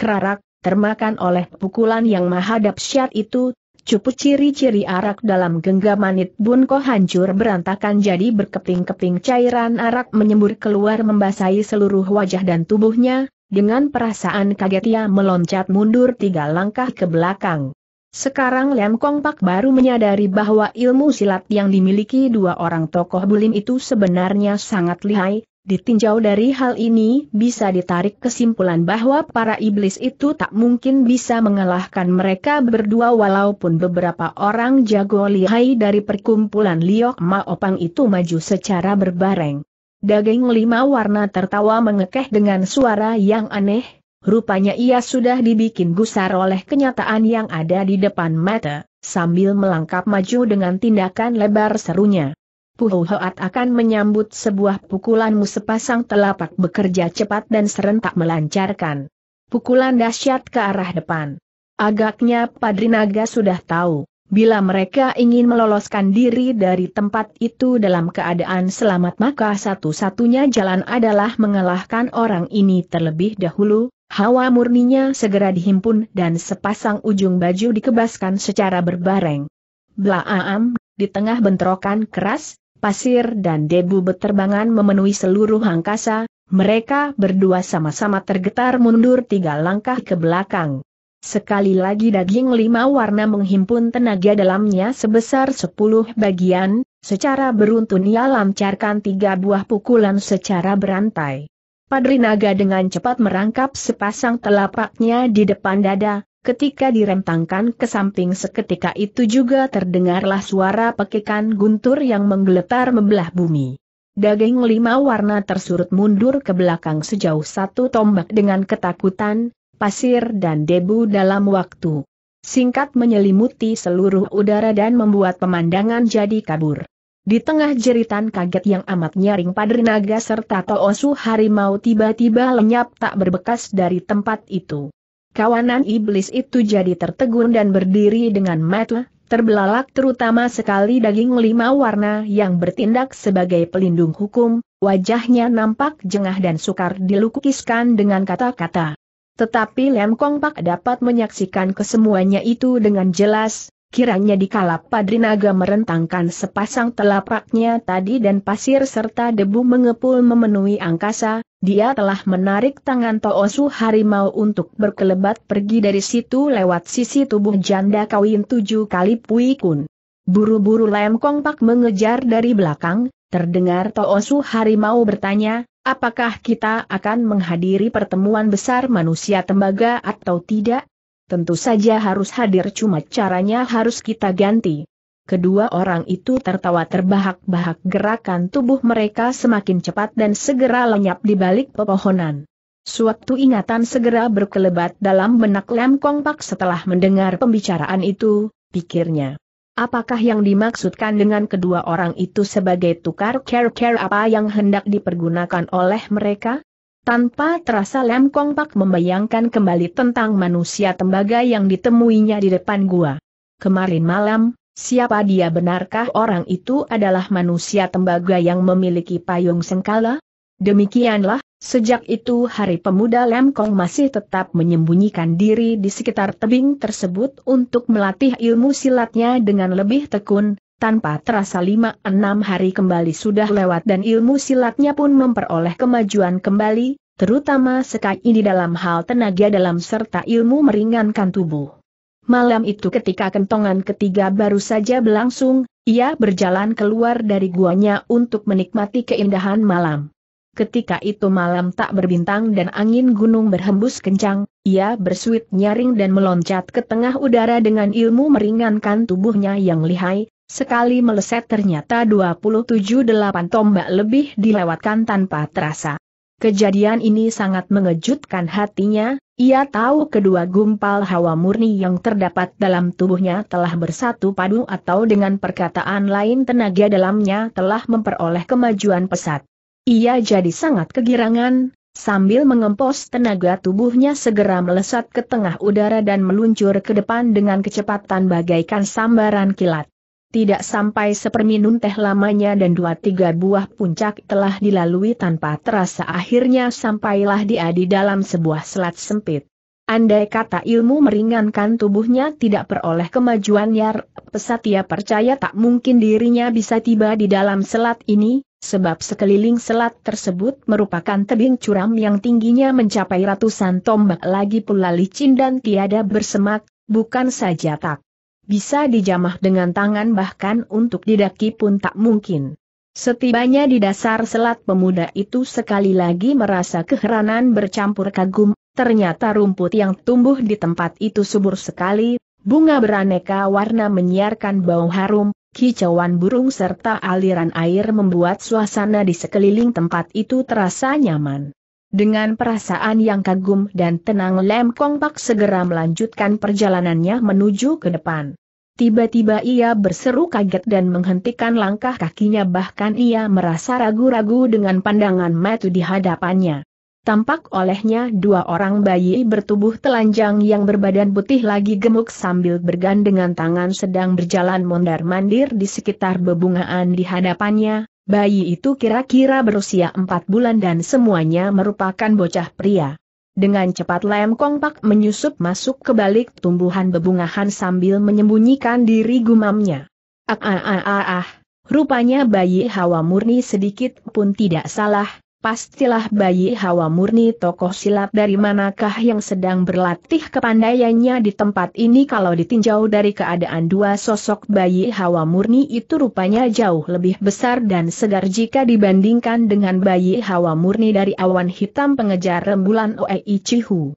Kerarak, termakan oleh pukulan yang maha dahsyat itu, cupu ciri-ciri arak dalam genggamanit It Bunko hancur berantakan jadi berkeping-keping cairan arak menyembur keluar membasahi seluruh wajah dan tubuhnya, dengan perasaan kaget ia meloncat mundur tiga langkah ke belakang. Sekarang Lem Kong Pak baru menyadari bahwa ilmu silat yang dimiliki dua orang tokoh bulim itu sebenarnya sangat lihai, ditinjau dari hal ini bisa ditarik kesimpulan bahwa para iblis itu tak mungkin bisa mengalahkan mereka berdua walaupun beberapa orang jago lihai dari perkumpulan Liok Ma Opang itu maju secara berbareng. Daging lima warna tertawa mengekeh dengan suara yang aneh, Rupanya ia sudah dibikin gusar oleh kenyataan yang ada di depan mata, sambil melangkap maju dengan tindakan lebar serunya. Puhoat akan menyambut sebuah pukulanmu sepasang telapak bekerja cepat dan serentak melancarkan. Pukulan dahsyat ke arah depan. Agaknya Padrinaga sudah tahu, bila mereka ingin meloloskan diri dari tempat itu dalam keadaan selamat maka satu-satunya jalan adalah mengalahkan orang ini terlebih dahulu, hawa murninya segera dihimpun dan sepasang ujung baju dikebaskan secara berbareng. Blaam, di tengah bentrokan keras, pasir dan debu beterbangan memenuhi seluruh angkasa, mereka berdua sama-sama tergetar mundur tiga langkah ke belakang. Sekali lagi daging lima warna menghimpun tenaga dalamnya sebesar sepuluh bagian, secara beruntun ia lancarkan tiga buah pukulan secara berantai. Padri Naga dengan cepat merangkap sepasang telapaknya di depan dada, ketika direntangkan ke samping seketika itu juga terdengarlah suara pekikan guntur yang menggeletar membelah bumi. Daging lima warna tersurut mundur ke belakang sejauh satu tombak dengan ketakutan, pasir dan debu dalam waktu singkat menyelimuti seluruh udara dan membuat pemandangan jadi kabur. Di tengah jeritan kaget yang amat nyaring Naga serta Toosu harimau tiba-tiba lenyap tak berbekas dari tempat itu. Kawanan iblis itu jadi tertegun dan berdiri dengan mata, terbelalak terutama sekali daging lima warna yang bertindak sebagai pelindung hukum, wajahnya nampak jengah dan sukar dilukiskan dengan kata-kata. Tetapi Lem Kong Pak dapat menyaksikan kesemuanya itu dengan jelas, Kiranya dikala Padrinaga merentangkan sepasang telapaknya tadi dan pasir serta debu mengepul memenuhi angkasa, dia telah menarik tangan Toosu harimau untuk berkelebat pergi dari situ lewat sisi tubuh janda kawin tujuh kali Pui Kun. Buru-buru Lem pak mengejar dari belakang, terdengar Toosu harimau bertanya, apakah kita akan menghadiri pertemuan besar manusia tembaga atau tidak? tentu saja harus hadir cuma caranya harus kita ganti. Kedua orang itu tertawa terbahak-bahak gerakan tubuh mereka semakin cepat dan segera lenyap di balik pepohonan. Suatu ingatan segera berkelebat dalam benak Lem Kong Pak setelah mendengar pembicaraan itu, pikirnya. Apakah yang dimaksudkan dengan kedua orang itu sebagai tukar care-care apa yang hendak dipergunakan oleh mereka? Tanpa terasa Lem Kong Pak membayangkan kembali tentang manusia tembaga yang ditemuinya di depan gua. Kemarin malam, siapa dia benarkah orang itu adalah manusia tembaga yang memiliki payung sengkala? Demikianlah, sejak itu hari pemuda Lem Kong masih tetap menyembunyikan diri di sekitar tebing tersebut untuk melatih ilmu silatnya dengan lebih tekun, tanpa terasa lima enam hari kembali sudah lewat dan ilmu silatnya pun memperoleh kemajuan kembali, terutama sekali di dalam hal tenaga dalam serta ilmu meringankan tubuh. Malam itu ketika kentongan ketiga baru saja berlangsung, ia berjalan keluar dari guanya untuk menikmati keindahan malam. Ketika itu malam tak berbintang dan angin gunung berhembus kencang, ia bersuit nyaring dan meloncat ke tengah udara dengan ilmu meringankan tubuhnya yang lihai, Sekali meleset ternyata 27-8 tombak lebih dilewatkan tanpa terasa. Kejadian ini sangat mengejutkan hatinya, ia tahu kedua gumpal hawa murni yang terdapat dalam tubuhnya telah bersatu padu atau dengan perkataan lain tenaga dalamnya telah memperoleh kemajuan pesat. Ia jadi sangat kegirangan, sambil mengempos tenaga tubuhnya segera melesat ke tengah udara dan meluncur ke depan dengan kecepatan bagaikan sambaran kilat. Tidak sampai seperminum teh lamanya dan dua-tiga buah puncak telah dilalui tanpa terasa akhirnya sampailah dia di dalam sebuah selat sempit. Andai kata ilmu meringankan tubuhnya tidak peroleh kemajuan Yar pesat ia percaya tak mungkin dirinya bisa tiba di dalam selat ini, sebab sekeliling selat tersebut merupakan tebing curam yang tingginya mencapai ratusan tombak lagi pula licin dan tiada bersemak, bukan saja tak bisa dijamah dengan tangan bahkan untuk didaki pun tak mungkin. Setibanya di dasar selat pemuda itu sekali lagi merasa keheranan bercampur kagum, ternyata rumput yang tumbuh di tempat itu subur sekali, bunga beraneka warna menyiarkan bau harum, kicauan burung serta aliran air membuat suasana di sekeliling tempat itu terasa nyaman. Dengan perasaan yang kagum dan tenang Lem Kong Pak segera melanjutkan perjalanannya menuju ke depan. Tiba-tiba ia berseru kaget dan menghentikan langkah kakinya bahkan ia merasa ragu-ragu dengan pandangan metu di hadapannya. Tampak olehnya dua orang bayi bertubuh telanjang yang berbadan putih lagi gemuk sambil bergandengan tangan sedang berjalan mondar-mandir di sekitar bebungaan di hadapannya, Bayi itu kira-kira berusia empat bulan dan semuanya merupakan bocah pria. Dengan cepat Lem Kong Pak menyusup masuk ke balik tumbuhan bebungahan sambil menyembunyikan diri gumamnya. Ah ah ah ah ah, rupanya bayi hawa murni sedikit pun tidak salah, pastilah bayi hawa murni tokoh silat dari manakah yang sedang berlatih kepandaiannya di tempat ini kalau ditinjau dari keadaan dua sosok bayi hawa murni itu rupanya jauh lebih besar dan segar jika dibandingkan dengan bayi hawa murni dari awan hitam pengejar rembulan Oei Cihu.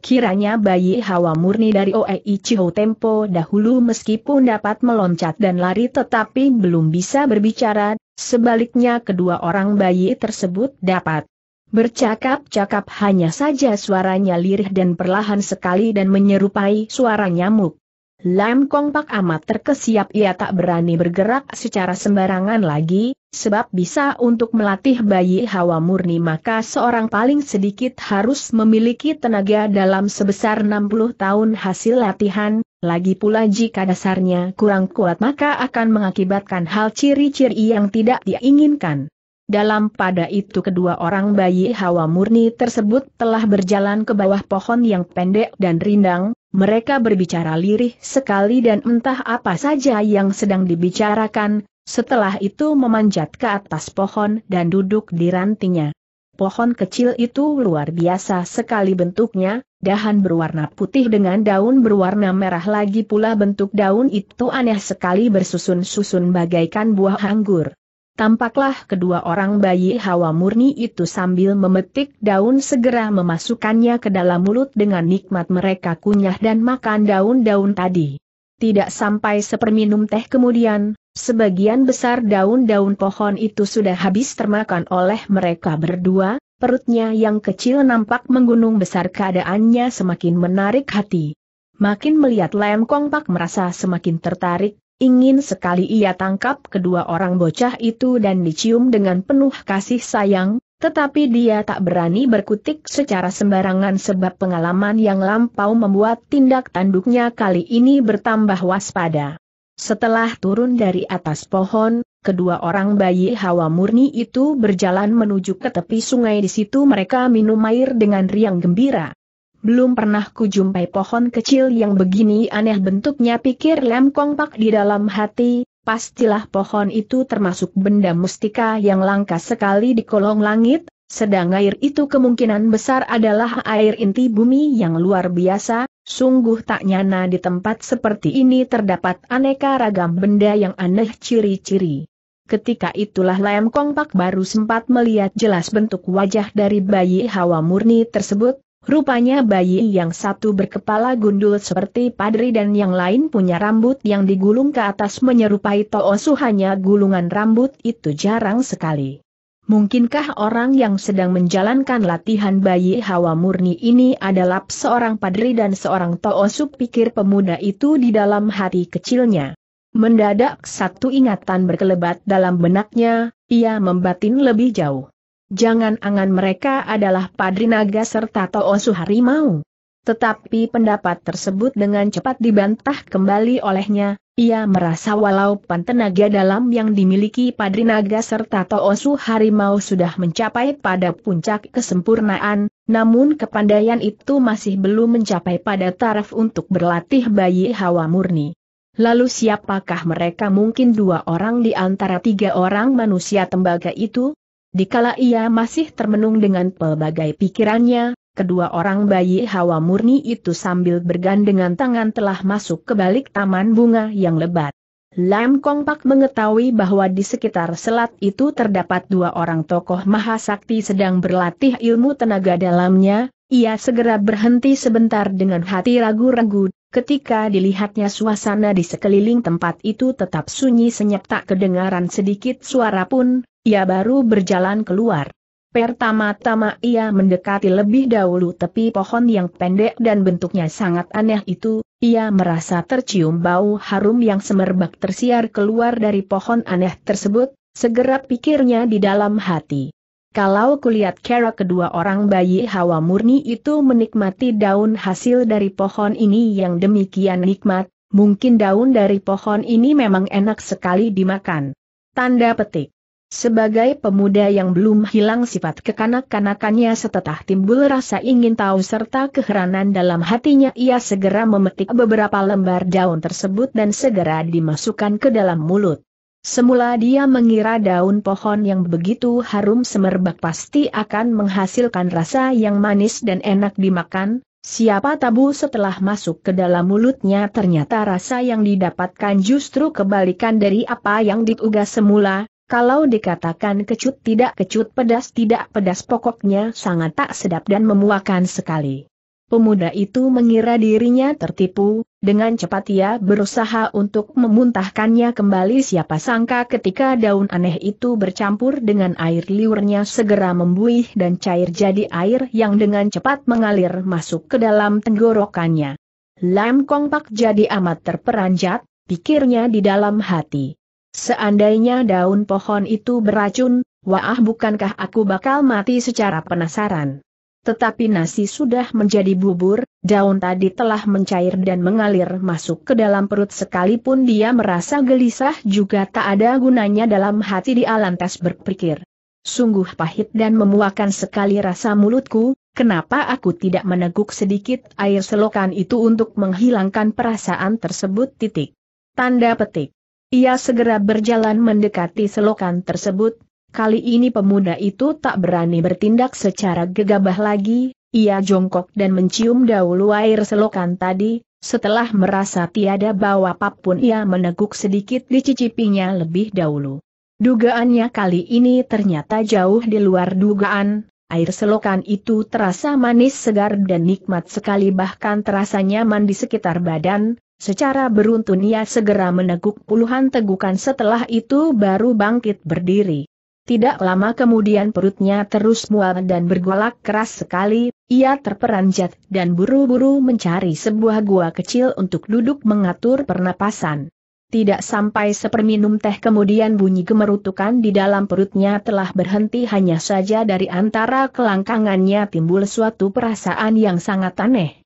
Kiranya bayi hawa murni dari Oei Cihu tempo dahulu meskipun dapat meloncat dan lari tetapi belum bisa berbicara Sebaliknya kedua orang bayi tersebut dapat bercakap-cakap hanya saja suaranya lirih dan perlahan sekali dan menyerupai suara nyamuk. Lam Kong Pak amat terkesiap ia tak berani bergerak secara sembarangan lagi, sebab bisa untuk melatih bayi hawa murni maka seorang paling sedikit harus memiliki tenaga dalam sebesar 60 tahun hasil latihan, lagi pula jika dasarnya kurang kuat maka akan mengakibatkan hal ciri-ciri yang tidak diinginkan. Dalam pada itu kedua orang bayi hawa murni tersebut telah berjalan ke bawah pohon yang pendek dan rindang, mereka berbicara lirih sekali dan entah apa saja yang sedang dibicarakan, setelah itu memanjat ke atas pohon dan duduk di rantingnya. Pohon kecil itu luar biasa sekali bentuknya, dahan berwarna putih dengan daun berwarna merah lagi pula bentuk daun itu aneh sekali bersusun-susun bagaikan buah anggur. Tampaklah kedua orang bayi hawa murni itu sambil memetik daun segera memasukkannya ke dalam mulut dengan nikmat mereka kunyah dan makan daun-daun tadi. Tidak sampai seperminum teh kemudian, Sebagian besar daun-daun pohon itu sudah habis termakan oleh mereka berdua, perutnya yang kecil nampak menggunung besar keadaannya semakin menarik hati. Makin melihat Lem Kong Pak merasa semakin tertarik, ingin sekali ia tangkap kedua orang bocah itu dan dicium dengan penuh kasih sayang, tetapi dia tak berani berkutik secara sembarangan sebab pengalaman yang lampau membuat tindak tanduknya kali ini bertambah waspada. Setelah turun dari atas pohon, kedua orang bayi hawa murni itu berjalan menuju ke tepi sungai di situ mereka minum air dengan riang gembira. Belum pernah kujumpai pohon kecil yang begini aneh bentuknya pikir Lem Kongpak di dalam hati, pastilah pohon itu termasuk benda mustika yang langka sekali di kolong langit, sedang air itu kemungkinan besar adalah air inti bumi yang luar biasa, Sungguh tak nyana di tempat seperti ini terdapat aneka ragam benda yang aneh ciri-ciri. Ketika itulah Lam Kong Pak baru sempat melihat jelas bentuk wajah dari bayi hawa murni tersebut, rupanya bayi yang satu berkepala gundul seperti padri dan yang lain punya rambut yang digulung ke atas menyerupai toosu hanya gulungan rambut itu jarang sekali. Mungkinkah orang yang sedang menjalankan latihan bayi hawa murni ini adalah seorang padri dan seorang toosup pikir pemuda itu di dalam hati kecilnya. Mendadak satu ingatan berkelebat dalam benaknya, ia membatin lebih jauh. Jangan angan mereka adalah padri naga serta toosu harimau. Tetapi pendapat tersebut dengan cepat dibantah kembali olehnya, ia merasa walaupun tenaga dalam yang dimiliki Padrinaga serta Toosu Harimau sudah mencapai pada puncak kesempurnaan, namun kepandaian itu masih belum mencapai pada taraf untuk berlatih bayi hawa murni. Lalu siapakah mereka mungkin dua orang di antara tiga orang manusia tembaga itu? Dikala ia masih termenung dengan pelbagai pikirannya, kedua orang bayi hawa murni itu sambil bergandengan tangan telah masuk ke balik taman bunga yang lebat. Lam Kong Pak mengetahui bahwa di sekitar selat itu terdapat dua orang tokoh maha sakti sedang berlatih ilmu tenaga dalamnya, ia segera berhenti sebentar dengan hati ragu-ragu, ketika dilihatnya suasana di sekeliling tempat itu tetap sunyi senyap tak kedengaran sedikit suara pun, ia baru berjalan keluar. Pertama-tama ia mendekati lebih dahulu tepi pohon yang pendek dan bentuknya sangat aneh itu, ia merasa tercium bau harum yang semerbak tersiar keluar dari pohon aneh tersebut, segera pikirnya di dalam hati. Kalau kulihat kera kedua orang bayi hawa murni itu menikmati daun hasil dari pohon ini yang demikian nikmat, mungkin daun dari pohon ini memang enak sekali dimakan. Tanda petik. Sebagai pemuda yang belum hilang sifat kekanak-kanakannya setelah timbul rasa ingin tahu serta keheranan dalam hatinya ia segera memetik beberapa lembar daun tersebut dan segera dimasukkan ke dalam mulut. Semula dia mengira daun pohon yang begitu harum semerbak pasti akan menghasilkan rasa yang manis dan enak dimakan, siapa tabu setelah masuk ke dalam mulutnya ternyata rasa yang didapatkan justru kebalikan dari apa yang diugah semula, kalau dikatakan kecut tidak kecut pedas tidak pedas pokoknya sangat tak sedap dan memuakan sekali. Pemuda itu mengira dirinya tertipu, dengan cepat ia berusaha untuk memuntahkannya kembali siapa sangka ketika daun aneh itu bercampur dengan air liurnya segera membuih dan cair jadi air yang dengan cepat mengalir masuk ke dalam tenggorokannya. Lam Kong Pak jadi amat terperanjat, pikirnya di dalam hati. Seandainya daun pohon itu beracun, wah bukankah aku bakal mati secara penasaran. Tetapi nasi sudah menjadi bubur, daun tadi telah mencair dan mengalir masuk ke dalam perut sekalipun dia merasa gelisah juga tak ada gunanya dalam hati dia lantas berpikir. Sungguh pahit dan memuakan sekali rasa mulutku, kenapa aku tidak meneguk sedikit air selokan itu untuk menghilangkan perasaan tersebut titik. Tanda petik. Ia segera berjalan mendekati selokan tersebut, kali ini pemuda itu tak berani bertindak secara gegabah lagi, ia jongkok dan mencium dahulu air selokan tadi, setelah merasa tiada bau apapun ia meneguk sedikit dicicipinya lebih dahulu. Dugaannya kali ini ternyata jauh di luar dugaan, air selokan itu terasa manis segar dan nikmat sekali bahkan terasa nyaman di sekitar badan, Secara beruntun ia segera meneguk puluhan tegukan setelah itu baru bangkit berdiri. Tidak lama kemudian perutnya terus mual dan bergolak keras sekali, ia terperanjat dan buru-buru mencari sebuah gua kecil untuk duduk mengatur pernapasan. Tidak sampai seperminum teh kemudian bunyi gemerutukan di dalam perutnya telah berhenti hanya saja dari antara kelangkangannya timbul suatu perasaan yang sangat aneh.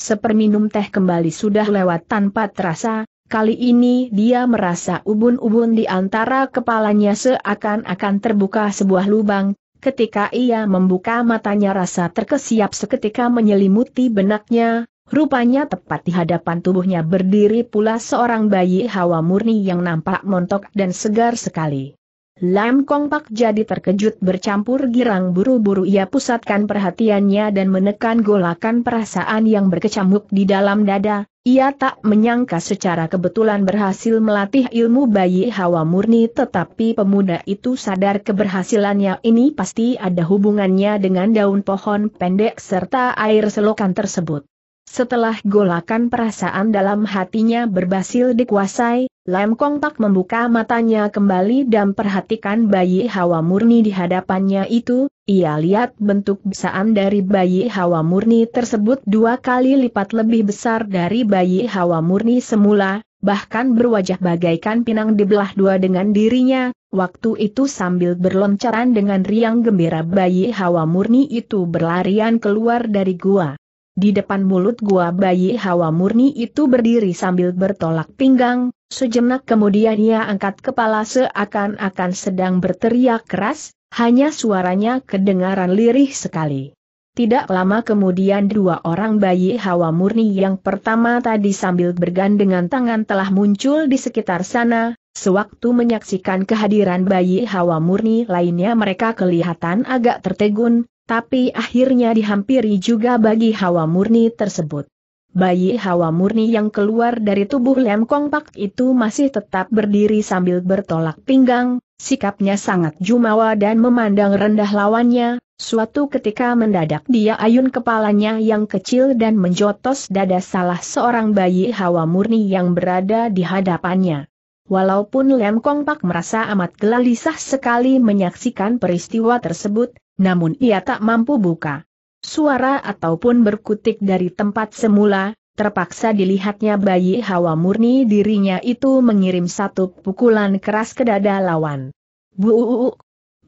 Seperminum teh kembali sudah lewat tanpa terasa, kali ini dia merasa ubun-ubun di antara kepalanya seakan-akan terbuka sebuah lubang, ketika ia membuka matanya rasa terkesiap seketika menyelimuti benaknya, rupanya tepat di hadapan tubuhnya berdiri pula seorang bayi hawa murni yang nampak montok dan segar sekali. Lam Kong Pak jadi terkejut bercampur girang buru-buru ia pusatkan perhatiannya dan menekan golakan perasaan yang berkecamuk di dalam dada, ia tak menyangka secara kebetulan berhasil melatih ilmu bayi hawa murni tetapi pemuda itu sadar keberhasilannya ini pasti ada hubungannya dengan daun pohon pendek serta air selokan tersebut. Setelah golakan perasaan dalam hatinya berhasil dikuasai, Lam Kong Pak membuka matanya kembali dan perhatikan bayi hawa murni di hadapannya itu, ia lihat bentuk besaan dari bayi hawa murni tersebut dua kali lipat lebih besar dari bayi hawa murni semula, bahkan berwajah bagaikan pinang dibelah dua dengan dirinya, waktu itu sambil berloncaran dengan riang gembira bayi hawa murni itu berlarian keluar dari gua. Di depan mulut gua bayi hawa murni itu berdiri sambil bertolak pinggang, sejenak kemudian ia angkat kepala seakan-akan sedang berteriak keras, hanya suaranya kedengaran lirih sekali. Tidak lama kemudian dua orang bayi hawa murni yang pertama tadi sambil bergandengan tangan telah muncul di sekitar sana, sewaktu menyaksikan kehadiran bayi hawa murni lainnya mereka kelihatan agak tertegun, tapi akhirnya dihampiri juga bagi hawa murni tersebut. Bayi hawa murni yang keluar dari tubuh Lem Kongpak itu masih tetap berdiri sambil bertolak pinggang, sikapnya sangat jumawa dan memandang rendah lawannya, suatu ketika mendadak dia ayun kepalanya yang kecil dan menjotos dada salah seorang bayi hawa murni yang berada di hadapannya. Walaupun Lem Kong Pak merasa amat gelisah sekali menyaksikan peristiwa tersebut, namun ia tak mampu buka suara ataupun berkutik dari tempat semula, terpaksa dilihatnya bayi hawa murni dirinya itu mengirim satu pukulan keras ke dada lawan. Buuuu.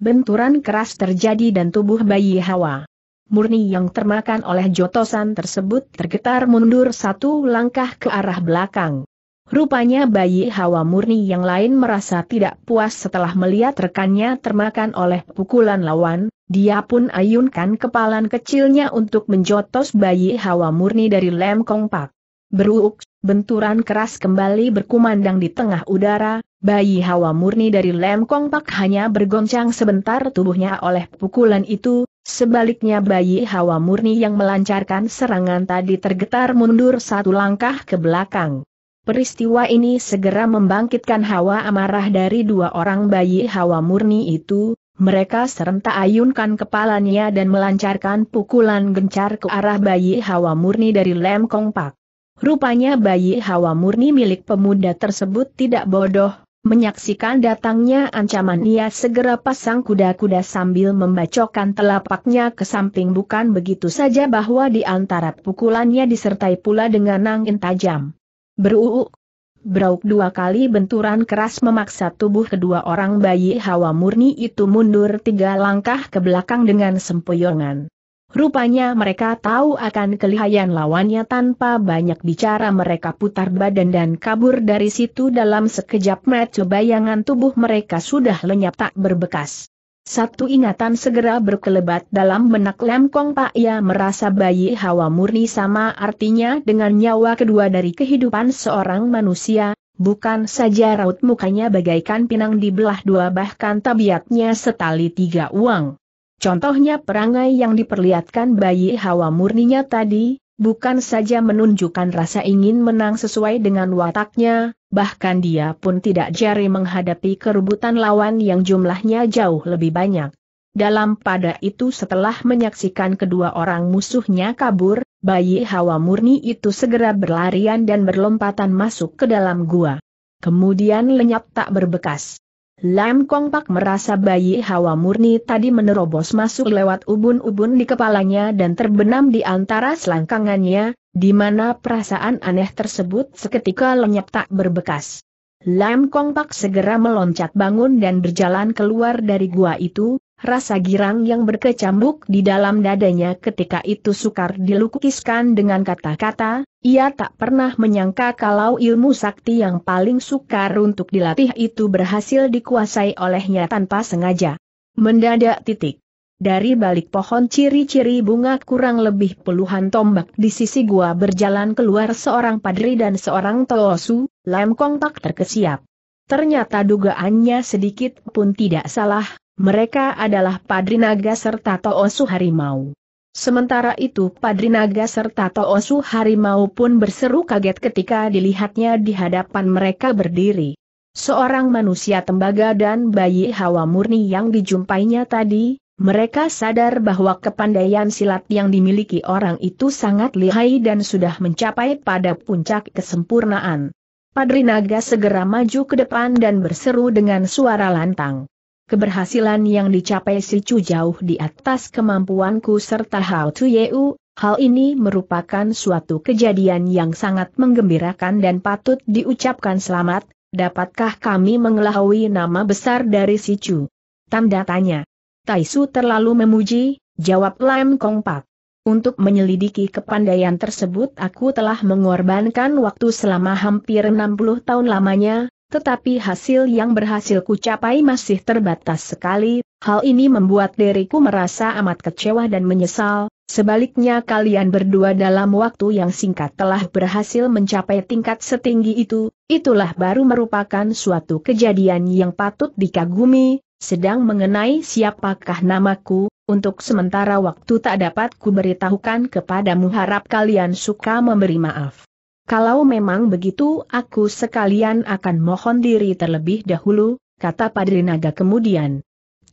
Benturan keras terjadi dan tubuh bayi hawa murni yang termakan oleh jotosan tersebut tergetar mundur satu langkah ke arah belakang. Rupanya bayi hawa murni yang lain merasa tidak puas setelah melihat rekannya termakan oleh pukulan lawan, dia pun ayunkan kepalan kecilnya untuk menjotos bayi hawa murni dari lem kongpak. Beruuk, benturan keras kembali berkumandang di tengah udara, bayi hawa murni dari lem kongpak hanya bergoncang sebentar tubuhnya oleh pukulan itu, sebaliknya bayi hawa murni yang melancarkan serangan tadi tergetar mundur satu langkah ke belakang. Peristiwa ini segera membangkitkan hawa amarah dari dua orang bayi hawa murni itu, mereka serentak ayunkan kepalanya dan melancarkan pukulan gencar ke arah bayi hawa murni dari lem Pak. Rupanya bayi hawa murni milik pemuda tersebut tidak bodoh, menyaksikan datangnya ancaman ia segera pasang kuda-kuda sambil membacokkan telapaknya ke samping bukan begitu saja bahwa di antara pukulannya disertai pula dengan angin tajam. Beruuk. Berauk dua kali benturan keras memaksa tubuh kedua orang bayi hawa murni itu mundur tiga langkah ke belakang dengan sempoyongan. Rupanya mereka tahu akan kelihayan lawannya tanpa banyak bicara mereka putar badan dan kabur dari situ dalam sekejap mata bayangan tubuh mereka sudah lenyap tak berbekas. Satu ingatan segera berkelebat dalam benak lemkong Pak ia merasa bayi hawa murni sama artinya dengan nyawa kedua dari kehidupan seorang manusia, bukan saja raut mukanya bagaikan pinang di belah dua bahkan tabiatnya setali tiga uang. Contohnya perangai yang diperlihatkan bayi hawa murninya tadi, bukan saja menunjukkan rasa ingin menang sesuai dengan wataknya, bahkan dia pun tidak jari menghadapi kerebutan lawan yang jumlahnya jauh lebih banyak. Dalam pada itu setelah menyaksikan kedua orang musuhnya kabur, bayi hawa murni itu segera berlarian dan berlompatan masuk ke dalam gua. Kemudian lenyap tak berbekas. Lam Kong Pak merasa bayi hawa murni tadi menerobos masuk lewat ubun-ubun di kepalanya dan terbenam di antara selangkangannya, di mana perasaan aneh tersebut seketika lenyap tak berbekas. Lam Kong Pak segera meloncat bangun dan berjalan keluar dari gua itu, rasa girang yang berkecambuk di dalam dadanya ketika itu sukar dilukiskan dengan kata-kata, ia tak pernah menyangka kalau ilmu sakti yang paling sukar untuk dilatih itu berhasil dikuasai olehnya tanpa sengaja. Mendadak titik. Dari balik pohon ciri-ciri bunga kurang lebih puluhan tombak di sisi gua berjalan keluar seorang padri dan seorang toosu, lem kompak terkesiap. Ternyata dugaannya sedikit pun tidak salah, mereka adalah Padrinaga serta Toosu Harimau. Sementara itu Padrinaga serta Toosu Harimau pun berseru kaget ketika dilihatnya di hadapan mereka berdiri. Seorang manusia tembaga dan bayi hawa murni yang dijumpainya tadi, mereka sadar bahwa kepandaian silat yang dimiliki orang itu sangat lihai dan sudah mencapai pada puncak kesempurnaan. Padrinaga segera maju ke depan dan berseru dengan suara lantang. Keberhasilan yang dicapai Si Chu jauh di atas kemampuanku serta Hao Yeu, hal ini merupakan suatu kejadian yang sangat menggembirakan dan patut diucapkan selamat, dapatkah kami mengelahui nama besar dari Si Chu? Tanda tanya. Taisu terlalu memuji, jawab Lam Kong Pak. Untuk menyelidiki kepandaian tersebut aku telah mengorbankan waktu selama hampir 60 tahun lamanya, tetapi hasil yang berhasil kucapai masih terbatas sekali, hal ini membuat diriku merasa amat kecewa dan menyesal, sebaliknya kalian berdua dalam waktu yang singkat telah berhasil mencapai tingkat setinggi itu, itulah baru merupakan suatu kejadian yang patut dikagumi, sedang mengenai siapakah namaku, untuk sementara waktu tak dapat kuberitahukan kepadamu harap kalian suka memberi maaf. Kalau memang begitu aku sekalian akan mohon diri terlebih dahulu, kata Padri Naga kemudian.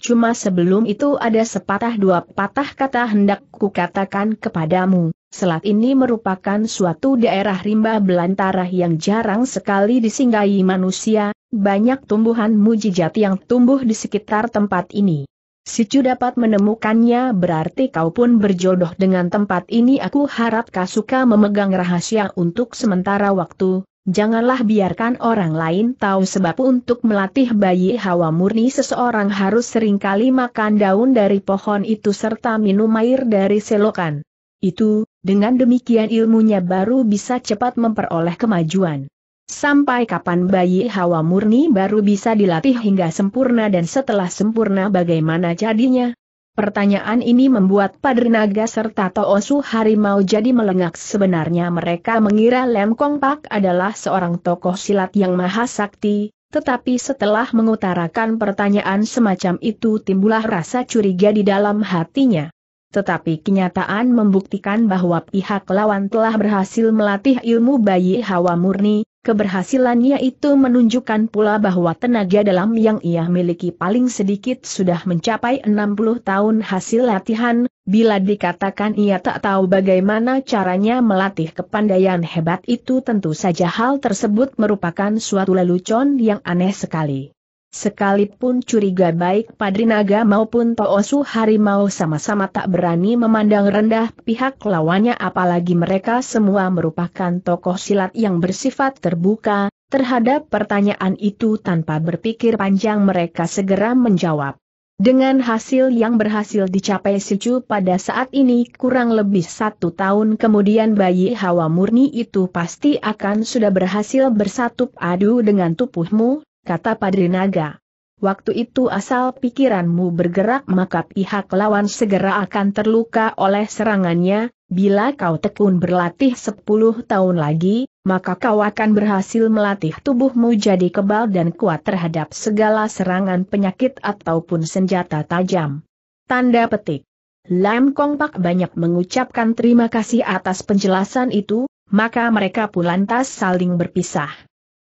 Cuma sebelum itu ada sepatah dua patah kata hendak kukatakan kepadamu, selat ini merupakan suatu daerah rimba belantara yang jarang sekali disinggahi manusia, banyak tumbuhan mujijat yang tumbuh di sekitar tempat ini. Sicu dapat menemukannya berarti kau pun berjodoh dengan tempat ini aku harap kau suka memegang rahasia untuk sementara waktu, janganlah biarkan orang lain tahu sebab untuk melatih bayi hawa murni seseorang harus seringkali makan daun dari pohon itu serta minum air dari selokan. Itu, dengan demikian ilmunya baru bisa cepat memperoleh kemajuan. Sampai kapan bayi hawa murni baru bisa dilatih hingga sempurna dan setelah sempurna bagaimana jadinya? Pertanyaan ini membuat Padrenaga serta Toosu Harimau jadi melengak sebenarnya mereka mengira Lem Kong Pak adalah seorang tokoh silat yang maha sakti, tetapi setelah mengutarakan pertanyaan semacam itu timbullah rasa curiga di dalam hatinya. Tetapi kenyataan membuktikan bahwa pihak lawan telah berhasil melatih ilmu bayi hawa murni, Keberhasilannya itu menunjukkan pula bahwa tenaga dalam yang ia miliki paling sedikit sudah mencapai 60 tahun hasil latihan, bila dikatakan ia tak tahu bagaimana caranya melatih kepandaian hebat itu tentu saja hal tersebut merupakan suatu lelucon yang aneh sekali. Sekalipun curiga baik Padrinaga maupun Toosu Harimau sama-sama tak berani memandang rendah pihak lawannya apalagi mereka semua merupakan tokoh silat yang bersifat terbuka, terhadap pertanyaan itu tanpa berpikir panjang mereka segera menjawab. Dengan hasil yang berhasil dicapai Sicu pada saat ini kurang lebih satu tahun kemudian bayi hawa murni itu pasti akan sudah berhasil bersatu padu dengan tubuhmu kata Padri Naga. Waktu itu asal pikiranmu bergerak maka pihak lawan segera akan terluka oleh serangannya, bila kau tekun berlatih 10 tahun lagi, maka kau akan berhasil melatih tubuhmu jadi kebal dan kuat terhadap segala serangan penyakit ataupun senjata tajam. Tanda petik. Lam Kong Pak banyak mengucapkan terima kasih atas penjelasan itu, maka mereka pun lantas saling berpisah.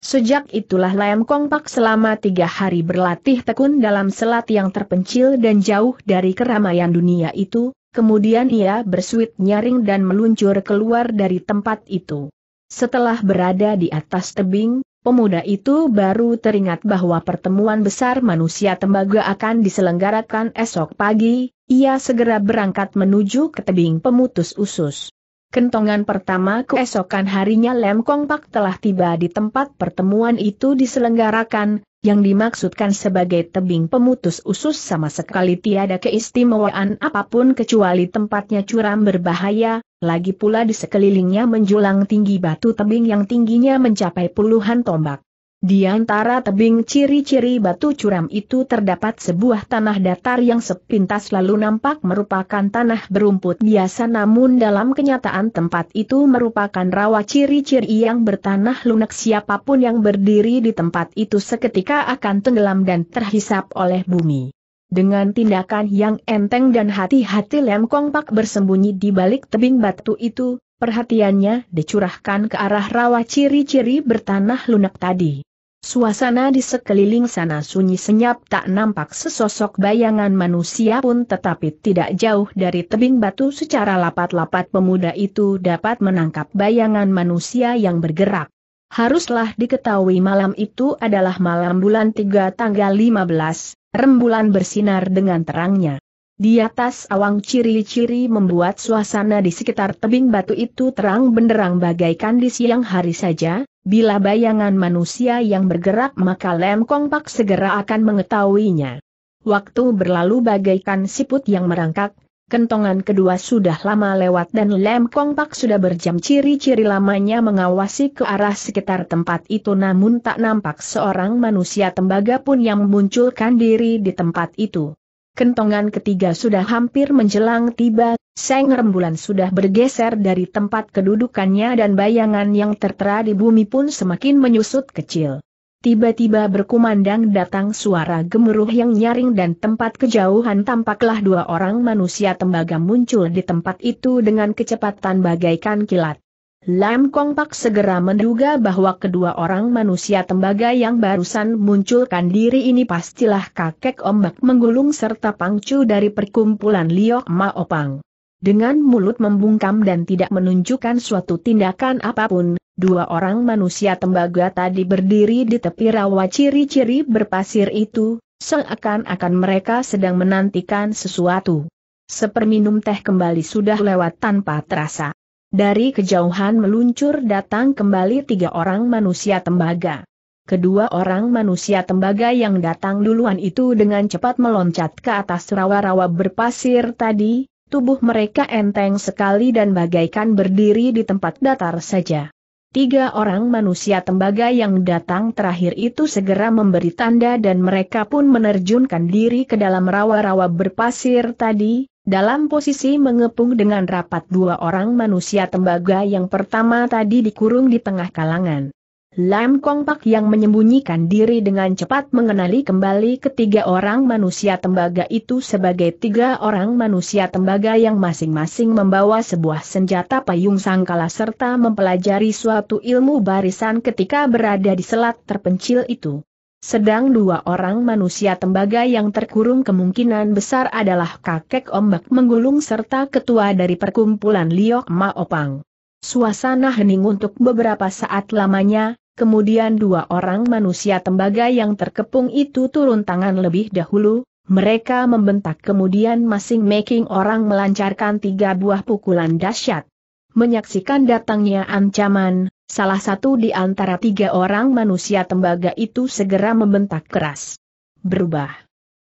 Sejak itulah Lam Kong Pak selama tiga hari berlatih tekun dalam selat yang terpencil dan jauh dari keramaian dunia itu, kemudian ia bersuit nyaring dan meluncur keluar dari tempat itu. Setelah berada di atas tebing, pemuda itu baru teringat bahwa pertemuan besar manusia tembaga akan diselenggarakan esok pagi, ia segera berangkat menuju ke tebing pemutus usus. Kentongan pertama keesokan harinya Lem Kong Pak telah tiba di tempat pertemuan itu diselenggarakan, yang dimaksudkan sebagai tebing pemutus usus sama sekali tiada keistimewaan apapun kecuali tempatnya curam berbahaya, lagi pula di sekelilingnya menjulang tinggi batu tebing yang tingginya mencapai puluhan tombak. Di antara tebing ciri-ciri batu curam itu terdapat sebuah tanah datar yang sepintas lalu nampak merupakan tanah berumput biasa namun dalam kenyataan tempat itu merupakan rawa ciri-ciri yang bertanah lunak siapapun yang berdiri di tempat itu seketika akan tenggelam dan terhisap oleh bumi. Dengan tindakan yang enteng dan hati-hati Lem Kong Pak bersembunyi di balik tebing batu itu, perhatiannya dicurahkan ke arah rawa ciri-ciri bertanah lunak tadi. Suasana di sekeliling sana sunyi senyap tak nampak sesosok bayangan manusia pun tetapi tidak jauh dari tebing batu secara lapat-lapat pemuda itu dapat menangkap bayangan manusia yang bergerak. Haruslah diketahui malam itu adalah malam bulan 3 tanggal 15, rembulan bersinar dengan terangnya. Di atas awang ciri-ciri membuat suasana di sekitar tebing batu itu terang benderang bagaikan di siang hari saja, Bila bayangan manusia yang bergerak maka Lem Kong Pak segera akan mengetahuinya. Waktu berlalu bagaikan siput yang merangkak, kentongan kedua sudah lama lewat dan Lem Kong Pak sudah berjam ciri-ciri lamanya mengawasi ke arah sekitar tempat itu namun tak nampak seorang manusia tembaga pun yang memunculkan diri di tempat itu. Kentongan ketiga sudah hampir menjelang tiba, Seng Rembulan sudah bergeser dari tempat kedudukannya dan bayangan yang tertera di bumi pun semakin menyusut kecil. Tiba-tiba berkumandang datang suara gemuruh yang nyaring dan tempat kejauhan tampaklah dua orang manusia tembaga muncul di tempat itu dengan kecepatan bagaikan kilat. Lam Kong Pak segera menduga bahwa kedua orang manusia tembaga yang barusan munculkan diri ini pastilah kakek ombak menggulung serta pangcu dari perkumpulan Liok Ma Opang. Dengan mulut membungkam dan tidak menunjukkan suatu tindakan apapun, dua orang manusia tembaga tadi berdiri di tepi rawa ciri-ciri berpasir itu, seakan-akan mereka sedang menantikan sesuatu. Seperminum teh kembali sudah lewat tanpa terasa. Dari kejauhan meluncur datang kembali tiga orang manusia tembaga. Kedua orang manusia tembaga yang datang duluan itu dengan cepat meloncat ke atas rawa-rawa berpasir tadi, tubuh mereka enteng sekali dan bagaikan berdiri di tempat datar saja. Tiga orang manusia tembaga yang datang terakhir itu segera memberi tanda dan mereka pun menerjunkan diri ke dalam rawa-rawa berpasir tadi, dalam posisi mengepung dengan rapat dua orang manusia tembaga yang pertama tadi dikurung di tengah kalangan. Lam Kong Pak yang menyembunyikan diri dengan cepat mengenali kembali ketiga orang manusia tembaga itu sebagai tiga orang manusia tembaga yang masing-masing membawa sebuah senjata payung sangkala serta mempelajari suatu ilmu barisan ketika berada di selat terpencil itu. Sedang dua orang manusia tembaga yang terkurung kemungkinan besar adalah kakek ombak menggulung serta ketua dari perkumpulan Liok Maopang. Suasana hening untuk beberapa saat lamanya, kemudian dua orang manusia tembaga yang terkepung itu turun tangan lebih dahulu, mereka membentak kemudian masing-making orang melancarkan tiga buah pukulan dahsyat. Menyaksikan datangnya ancaman, Salah satu di antara tiga orang manusia tembaga itu segera membentak keras. Berubah.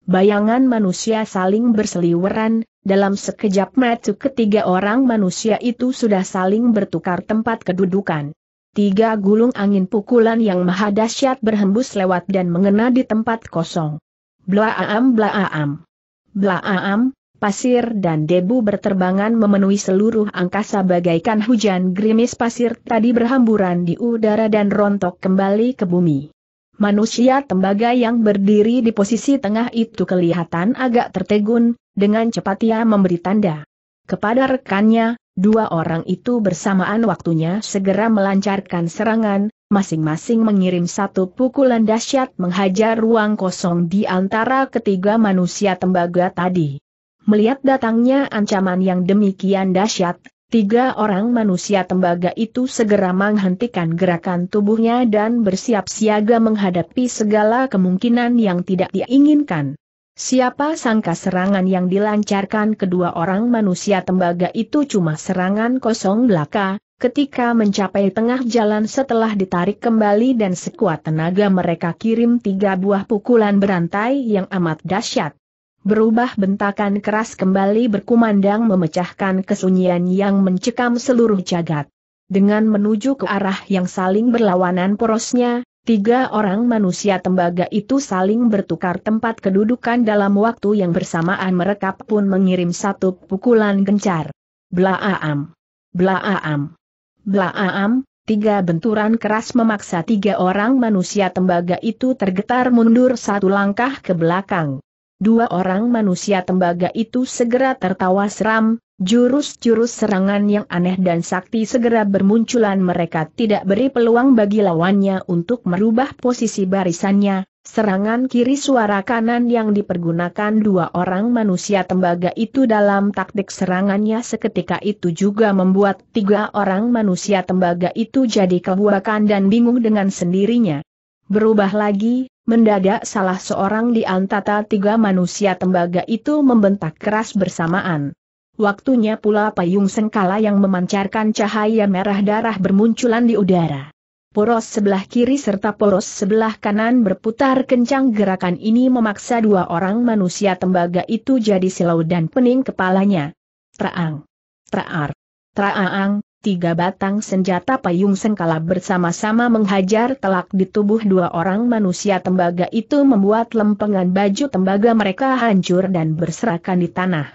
Bayangan manusia saling berseliweran, dalam sekejap mata ketiga orang manusia itu sudah saling bertukar tempat kedudukan. Tiga gulung angin pukulan yang maha dahsyat berhembus lewat dan mengena di tempat kosong. Blaam, blaam, blaam pasir dan debu berterbangan memenuhi seluruh angkasa bagaikan hujan gerimis pasir tadi berhamburan di udara dan rontok kembali ke bumi. Manusia tembaga yang berdiri di posisi tengah itu kelihatan agak tertegun, dengan cepat ia memberi tanda. Kepada rekannya, dua orang itu bersamaan waktunya segera melancarkan serangan, masing-masing mengirim satu pukulan dahsyat menghajar ruang kosong di antara ketiga manusia tembaga tadi. Melihat datangnya ancaman yang demikian dahsyat, tiga orang manusia tembaga itu segera menghentikan gerakan tubuhnya dan bersiap siaga menghadapi segala kemungkinan yang tidak diinginkan. Siapa sangka serangan yang dilancarkan kedua orang manusia tembaga itu cuma serangan kosong belaka, ketika mencapai tengah jalan setelah ditarik kembali dan sekuat tenaga mereka kirim tiga buah pukulan berantai yang amat dahsyat berubah bentakan keras kembali berkumandang memecahkan kesunyian yang mencekam seluruh jagat. Dengan menuju ke arah yang saling berlawanan porosnya, tiga orang manusia tembaga itu saling bertukar tempat kedudukan dalam waktu yang bersamaan mereka pun mengirim satu pukulan gencar. Blaaam! Blaaam! Blaaam! Tiga benturan keras memaksa tiga orang manusia tembaga itu tergetar mundur satu langkah ke belakang. Dua orang manusia tembaga itu segera tertawa seram, jurus-jurus serangan yang aneh dan sakti segera bermunculan mereka tidak beri peluang bagi lawannya untuk merubah posisi barisannya, serangan kiri suara kanan yang dipergunakan dua orang manusia tembaga itu dalam taktik serangannya seketika itu juga membuat tiga orang manusia tembaga itu jadi kebuakan dan bingung dengan sendirinya. Berubah lagi, Mendadak salah seorang di antara tiga manusia tembaga itu membentak keras bersamaan. Waktunya pula payung sengkala yang memancarkan cahaya merah darah bermunculan di udara. Poros sebelah kiri serta poros sebelah kanan berputar kencang gerakan ini memaksa dua orang manusia tembaga itu jadi silau dan pening kepalanya. Traang. Traar. Traang tiga batang senjata payung sengkala bersama-sama menghajar telak di tubuh dua orang manusia tembaga itu membuat lempengan baju tembaga mereka hancur dan berserakan di tanah.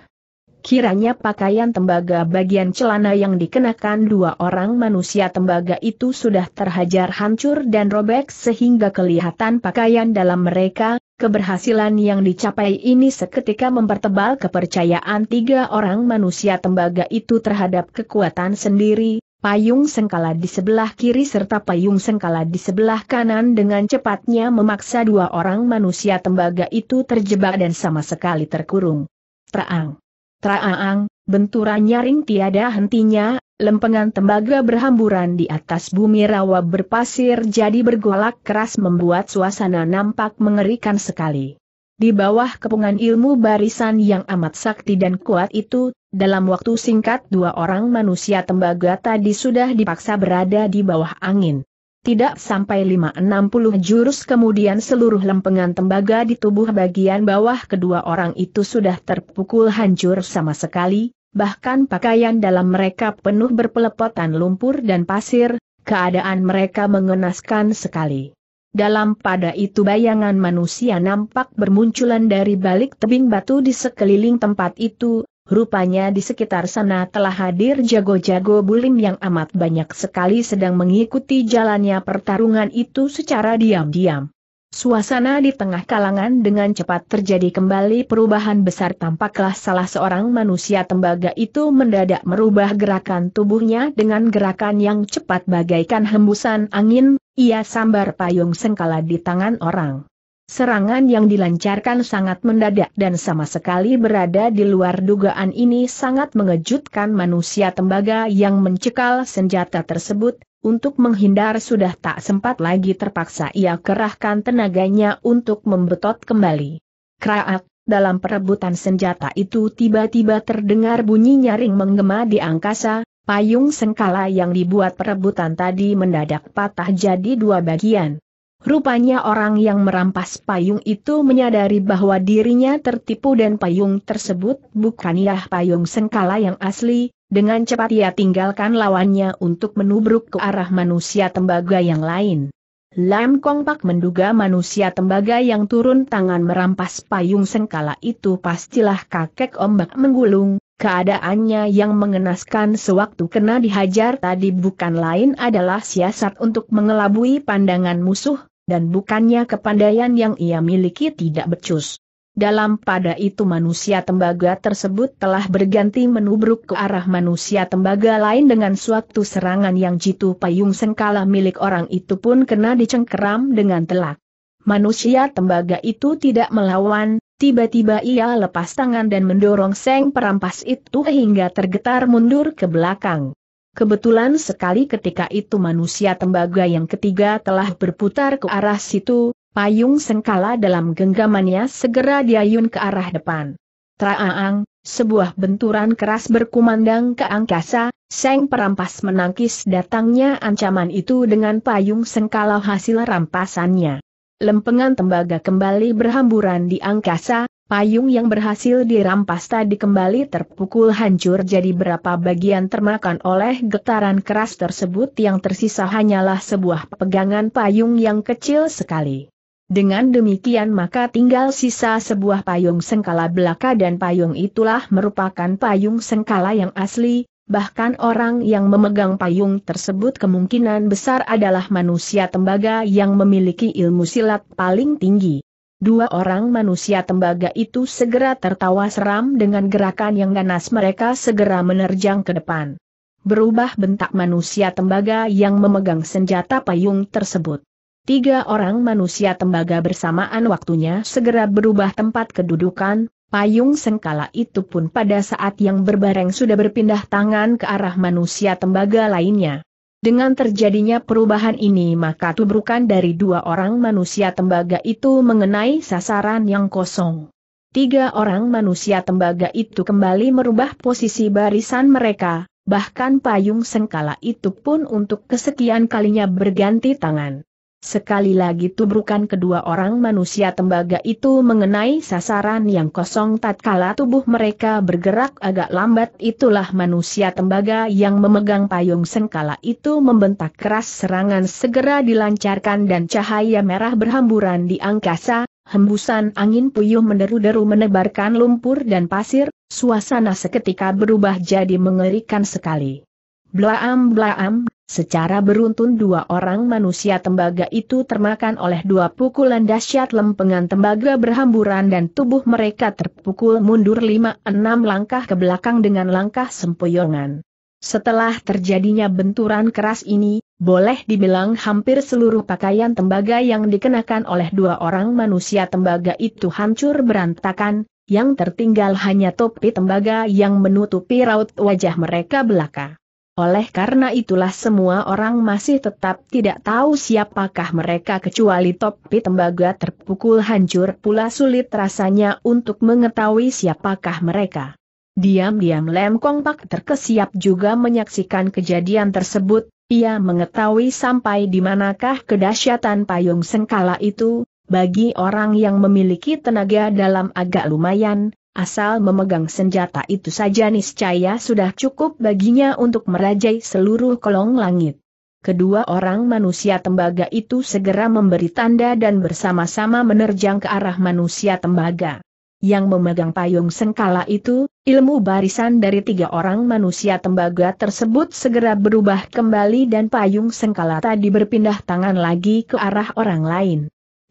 Kiranya pakaian tembaga bagian celana yang dikenakan dua orang manusia tembaga itu sudah terhajar hancur dan robek sehingga kelihatan pakaian dalam mereka, keberhasilan yang dicapai ini seketika mempertebal kepercayaan tiga orang manusia tembaga itu terhadap kekuatan sendiri, payung sengkala di sebelah kiri serta payung sengkala di sebelah kanan dengan cepatnya memaksa dua orang manusia tembaga itu terjebak dan sama sekali terkurung. Terang. Traang, benturan nyaring tiada hentinya, lempengan tembaga berhamburan di atas bumi rawa berpasir jadi bergolak keras membuat suasana nampak mengerikan sekali. Di bawah kepungan ilmu barisan yang amat sakti dan kuat itu, dalam waktu singkat dua orang manusia tembaga tadi sudah dipaksa berada di bawah angin. Tidak sampai 5-60 jurus kemudian seluruh lempengan tembaga di tubuh bagian bawah kedua orang itu sudah terpukul hancur sama sekali, bahkan pakaian dalam mereka penuh berpelepotan lumpur dan pasir, keadaan mereka mengenaskan sekali. Dalam pada itu bayangan manusia nampak bermunculan dari balik tebing batu di sekeliling tempat itu, Rupanya di sekitar sana telah hadir jago-jago bulim yang amat banyak sekali sedang mengikuti jalannya pertarungan itu secara diam-diam. Suasana di tengah kalangan dengan cepat terjadi kembali perubahan besar tampaklah salah seorang manusia tembaga itu mendadak merubah gerakan tubuhnya dengan gerakan yang cepat bagaikan hembusan angin, ia sambar payung sengkala di tangan orang. Serangan yang dilancarkan sangat mendadak dan sama sekali berada di luar dugaan ini sangat mengejutkan manusia tembaga yang mencekal senjata tersebut, untuk menghindar sudah tak sempat lagi terpaksa ia kerahkan tenaganya untuk membetot kembali. Kraak, dalam perebutan senjata itu tiba-tiba terdengar bunyi nyaring menggema di angkasa, payung sengkala yang dibuat perebutan tadi mendadak patah jadi dua bagian. Rupanya orang yang merampas payung itu menyadari bahwa dirinya tertipu dan payung tersebut bukanlah payung sengkala yang asli, dengan cepat ia tinggalkan lawannya untuk menubruk ke arah manusia tembaga yang lain. Lam Kong Pak menduga manusia tembaga yang turun tangan merampas payung sengkala itu pastilah kakek ombak menggulung, Keadaannya yang mengenaskan sewaktu kena dihajar tadi bukan lain adalah siasat untuk mengelabui pandangan musuh, dan bukannya kepandaian yang ia miliki tidak becus. Dalam pada itu manusia tembaga tersebut telah berganti menubruk ke arah manusia tembaga lain dengan suatu serangan yang jitu payung sengkala milik orang itu pun kena dicengkeram dengan telak. Manusia tembaga itu tidak melawan, tiba-tiba ia lepas tangan dan mendorong seng perampas itu hingga tergetar mundur ke belakang. Kebetulan sekali ketika itu manusia tembaga yang ketiga telah berputar ke arah situ, payung sengkala dalam genggamannya segera diayun ke arah depan. Traaang, sebuah benturan keras berkumandang ke angkasa, Seng perampas menangkis datangnya ancaman itu dengan payung sengkala hasil rampasannya. Lempengan tembaga kembali berhamburan di angkasa, Payung yang berhasil dirampas tadi kembali terpukul hancur jadi berapa bagian termakan oleh getaran keras tersebut yang tersisa hanyalah sebuah pegangan payung yang kecil sekali. Dengan demikian maka tinggal sisa sebuah payung sengkala belaka dan payung itulah merupakan payung sengkala yang asli, bahkan orang yang memegang payung tersebut kemungkinan besar adalah manusia tembaga yang memiliki ilmu silat paling tinggi. Dua orang manusia tembaga itu segera tertawa seram dengan gerakan yang ganas mereka segera menerjang ke depan. Berubah bentak manusia tembaga yang memegang senjata payung tersebut. Tiga orang manusia tembaga bersamaan waktunya segera berubah tempat kedudukan, payung sengkala itu pun pada saat yang berbareng sudah berpindah tangan ke arah manusia tembaga lainnya. Dengan terjadinya perubahan ini maka tubrukan dari dua orang manusia tembaga itu mengenai sasaran yang kosong. Tiga orang manusia tembaga itu kembali merubah posisi barisan mereka, bahkan payung sengkala itu pun untuk kesekian kalinya berganti tangan. Sekali lagi tubrukan kedua orang manusia tembaga itu mengenai sasaran yang kosong tatkala tubuh mereka bergerak agak lambat itulah manusia tembaga yang memegang payung sengkala itu membentak keras serangan segera dilancarkan dan cahaya merah berhamburan di angkasa, hembusan angin puyuh meneru deru menebarkan lumpur dan pasir, suasana seketika berubah jadi mengerikan sekali. Blaam blaam, Secara beruntun dua orang manusia tembaga itu termakan oleh dua pukulan dahsyat lempengan tembaga berhamburan dan tubuh mereka terpukul mundur lima enam langkah ke belakang dengan langkah sempoyongan. Setelah terjadinya benturan keras ini, boleh dibilang hampir seluruh pakaian tembaga yang dikenakan oleh dua orang manusia tembaga itu hancur berantakan, yang tertinggal hanya topi tembaga yang menutupi raut wajah mereka belaka. Oleh karena itulah semua orang masih tetap tidak tahu siapakah mereka kecuali topi tembaga terpukul hancur pula sulit rasanya untuk mengetahui siapakah mereka. Diam-diam Lem Kong Pak terkesiap juga menyaksikan kejadian tersebut, ia mengetahui sampai di manakah kedahsyatan payung sengkala itu, bagi orang yang memiliki tenaga dalam agak lumayan, Asal memegang senjata itu saja niscaya sudah cukup baginya untuk merajai seluruh kolong langit. Kedua orang manusia tembaga itu segera memberi tanda dan bersama-sama menerjang ke arah manusia tembaga. Yang memegang payung sengkala itu, ilmu barisan dari tiga orang manusia tembaga tersebut segera berubah kembali dan payung sengkala tadi berpindah tangan lagi ke arah orang lain.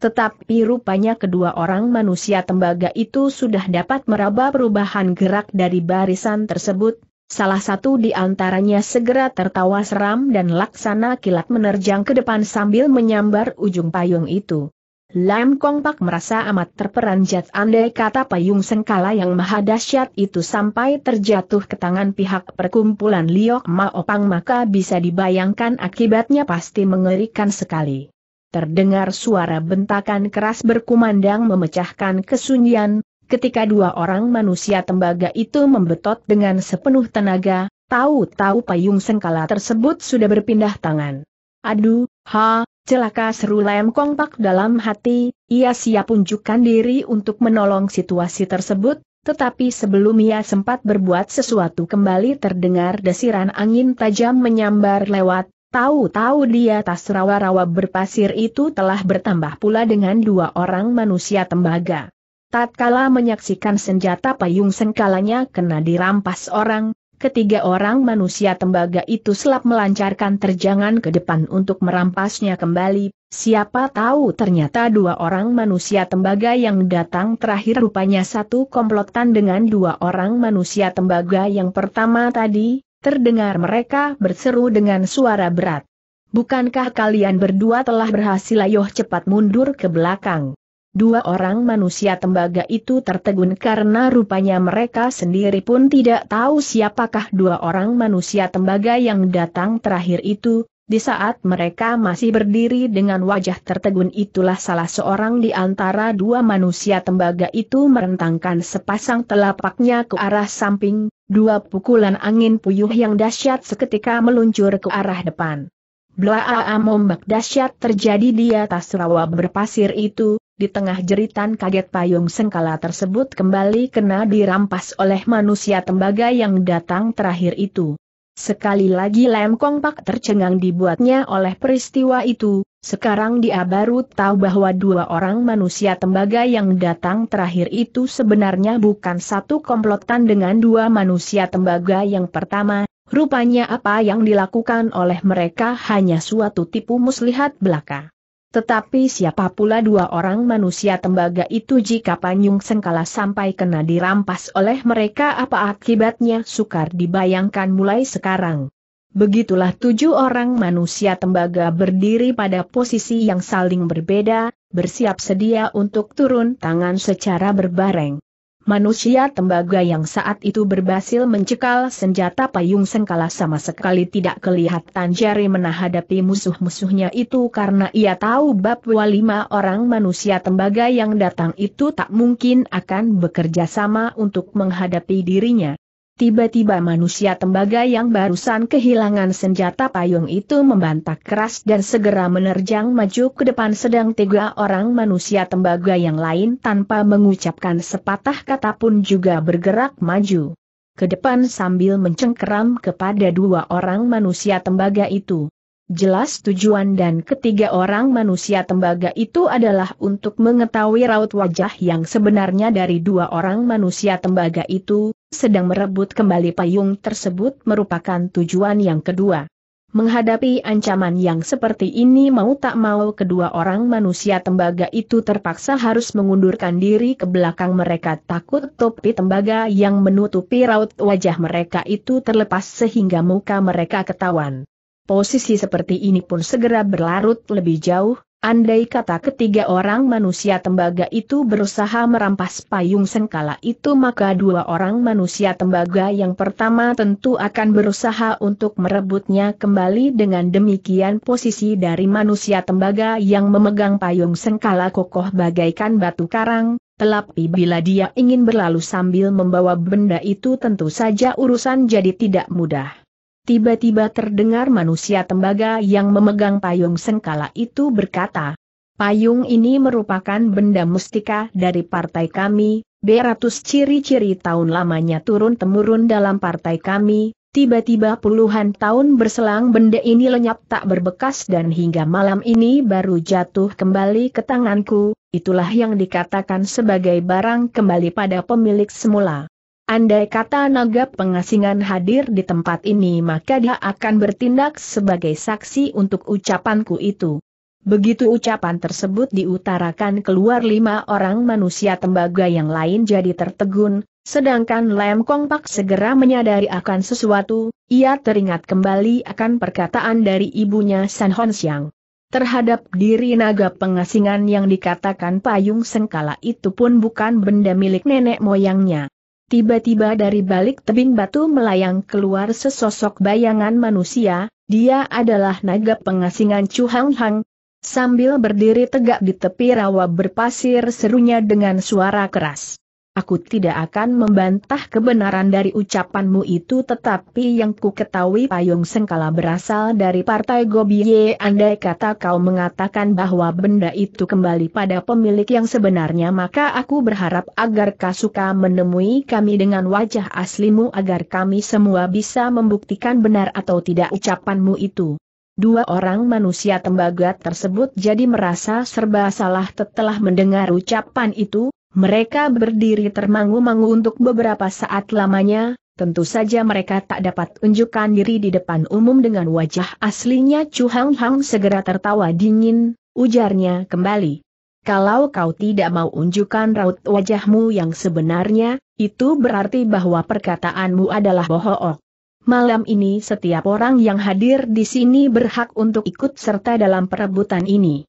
Tetapi rupanya kedua orang manusia tembaga itu sudah dapat meraba perubahan gerak dari barisan tersebut, salah satu di antaranya segera tertawa seram dan laksana kilat menerjang ke depan sambil menyambar ujung payung itu. Lam Kong Pak merasa amat terperanjat andai kata payung sengkala yang maha dahsyat itu sampai terjatuh ke tangan pihak perkumpulan Liok Maopang maka bisa dibayangkan akibatnya pasti mengerikan sekali. Terdengar suara bentakan keras berkumandang memecahkan kesunyian, ketika dua orang manusia tembaga itu membetot dengan sepenuh tenaga, tahu-tahu payung sengkala tersebut sudah berpindah tangan. Aduh, ha, celaka seru Lem Kongpak dalam hati, ia siap unjukkan diri untuk menolong situasi tersebut, tetapi sebelum ia sempat berbuat sesuatu kembali terdengar desiran angin tajam menyambar lewat, Tahu-tahu di atas rawa-rawa berpasir itu telah bertambah pula dengan dua orang manusia tembaga. Tatkala menyaksikan senjata payung sengkalanya kena dirampas orang, ketiga orang manusia tembaga itu selap melancarkan terjangan ke depan untuk merampasnya kembali, siapa tahu ternyata dua orang manusia tembaga yang datang terakhir rupanya satu komplotan dengan dua orang manusia tembaga yang pertama tadi, terdengar mereka berseru dengan suara berat. Bukankah kalian berdua telah berhasil ayoh cepat mundur ke belakang? Dua orang manusia tembaga itu tertegun karena rupanya mereka sendiri pun tidak tahu siapakah dua orang manusia tembaga yang datang terakhir itu, di saat mereka masih berdiri dengan wajah tertegun itulah salah seorang di antara dua manusia tembaga itu merentangkan sepasang telapaknya ke arah samping, dua pukulan angin puyuh yang dahsyat seketika meluncur ke arah depan. Blaa ombak dahsyat terjadi di atas rawa berpasir itu, di tengah jeritan kaget payung sengkala tersebut kembali kena dirampas oleh manusia tembaga yang datang terakhir itu. Sekali lagi Lem Kong Pak tercengang dibuatnya oleh peristiwa itu, sekarang dia baru tahu bahwa dua orang manusia tembaga yang datang terakhir itu sebenarnya bukan satu komplotan dengan dua manusia tembaga yang pertama, rupanya apa yang dilakukan oleh mereka hanya suatu tipu muslihat belaka. Tetapi siapa pula dua orang manusia tembaga itu jika Panyung Sengkala sampai kena dirampas oleh mereka apa akibatnya sukar dibayangkan mulai sekarang. Begitulah tujuh orang manusia tembaga berdiri pada posisi yang saling berbeda, bersiap sedia untuk turun tangan secara berbareng. Manusia tembaga yang saat itu berhasil mencekal senjata payung sengkala sama sekali tidak kelihatan jari menahadapi musuh-musuhnya itu karena ia tahu bahwa lima orang manusia tembaga yang datang itu tak mungkin akan bekerja sama untuk menghadapi dirinya. Tiba-tiba manusia tembaga yang barusan kehilangan senjata payung itu membantak keras dan segera menerjang maju ke depan sedang tiga orang manusia tembaga yang lain tanpa mengucapkan sepatah kata pun juga bergerak maju. Ke depan sambil mencengkeram kepada dua orang manusia tembaga itu. Jelas tujuan dan ketiga orang manusia tembaga itu adalah untuk mengetahui raut wajah yang sebenarnya dari dua orang manusia tembaga itu, sedang merebut kembali payung tersebut merupakan tujuan yang kedua. Menghadapi ancaman yang seperti ini mau tak mau kedua orang manusia tembaga itu terpaksa harus mengundurkan diri ke belakang mereka takut topi tembaga yang menutupi raut wajah mereka itu terlepas sehingga muka mereka ketahuan. Posisi seperti ini pun segera berlarut lebih jauh, Andai kata ketiga orang manusia tembaga itu berusaha merampas payung sengkala itu maka dua orang manusia tembaga yang pertama tentu akan berusaha untuk merebutnya kembali dengan demikian posisi dari manusia tembaga yang memegang payung sengkala kokoh bagaikan batu karang, Tetapi bila dia ingin berlalu sambil membawa benda itu tentu saja urusan jadi tidak mudah tiba-tiba terdengar manusia tembaga yang memegang payung sengkala itu berkata, Payung ini merupakan benda mustika dari partai kami, beratus ciri-ciri tahun lamanya turun-temurun dalam partai kami, tiba-tiba puluhan tahun berselang benda ini lenyap tak berbekas dan hingga malam ini baru jatuh kembali ke tanganku, itulah yang dikatakan sebagai barang kembali pada pemilik semula. Andai kata naga pengasingan hadir di tempat ini maka dia akan bertindak sebagai saksi untuk ucapanku itu. Begitu ucapan tersebut diutarakan keluar lima orang manusia tembaga yang lain jadi tertegun, sedangkan Lem Kong Pak segera menyadari akan sesuatu, ia teringat kembali akan perkataan dari ibunya San Hon Xiang. Terhadap diri naga pengasingan yang dikatakan payung sengkala itu pun bukan benda milik nenek moyangnya. Tiba-tiba dari balik tebing batu melayang keluar sesosok bayangan manusia, dia adalah naga pengasingan Chu Hang Hang. Sambil berdiri tegak di tepi rawa berpasir serunya dengan suara keras. Aku tidak akan membantah kebenaran dari ucapanmu itu tetapi yang ku ketahui payung sengkala berasal dari partai Gobiye andai kata kau mengatakan bahwa benda itu kembali pada pemilik yang sebenarnya maka aku berharap agar Kasuka menemui kami dengan wajah aslimu agar kami semua bisa membuktikan benar atau tidak ucapanmu itu. Dua orang manusia tembaga tersebut jadi merasa serba salah setelah mendengar ucapan itu, mereka berdiri termangu-mangu untuk beberapa saat lamanya, tentu saja mereka tak dapat unjukkan diri di depan umum dengan wajah aslinya Chu Hang Hang segera tertawa dingin, ujarnya kembali. Kalau kau tidak mau unjukkan raut wajahmu yang sebenarnya, itu berarti bahwa perkataanmu adalah bohong. Malam ini setiap orang yang hadir di sini berhak untuk ikut serta dalam perebutan ini.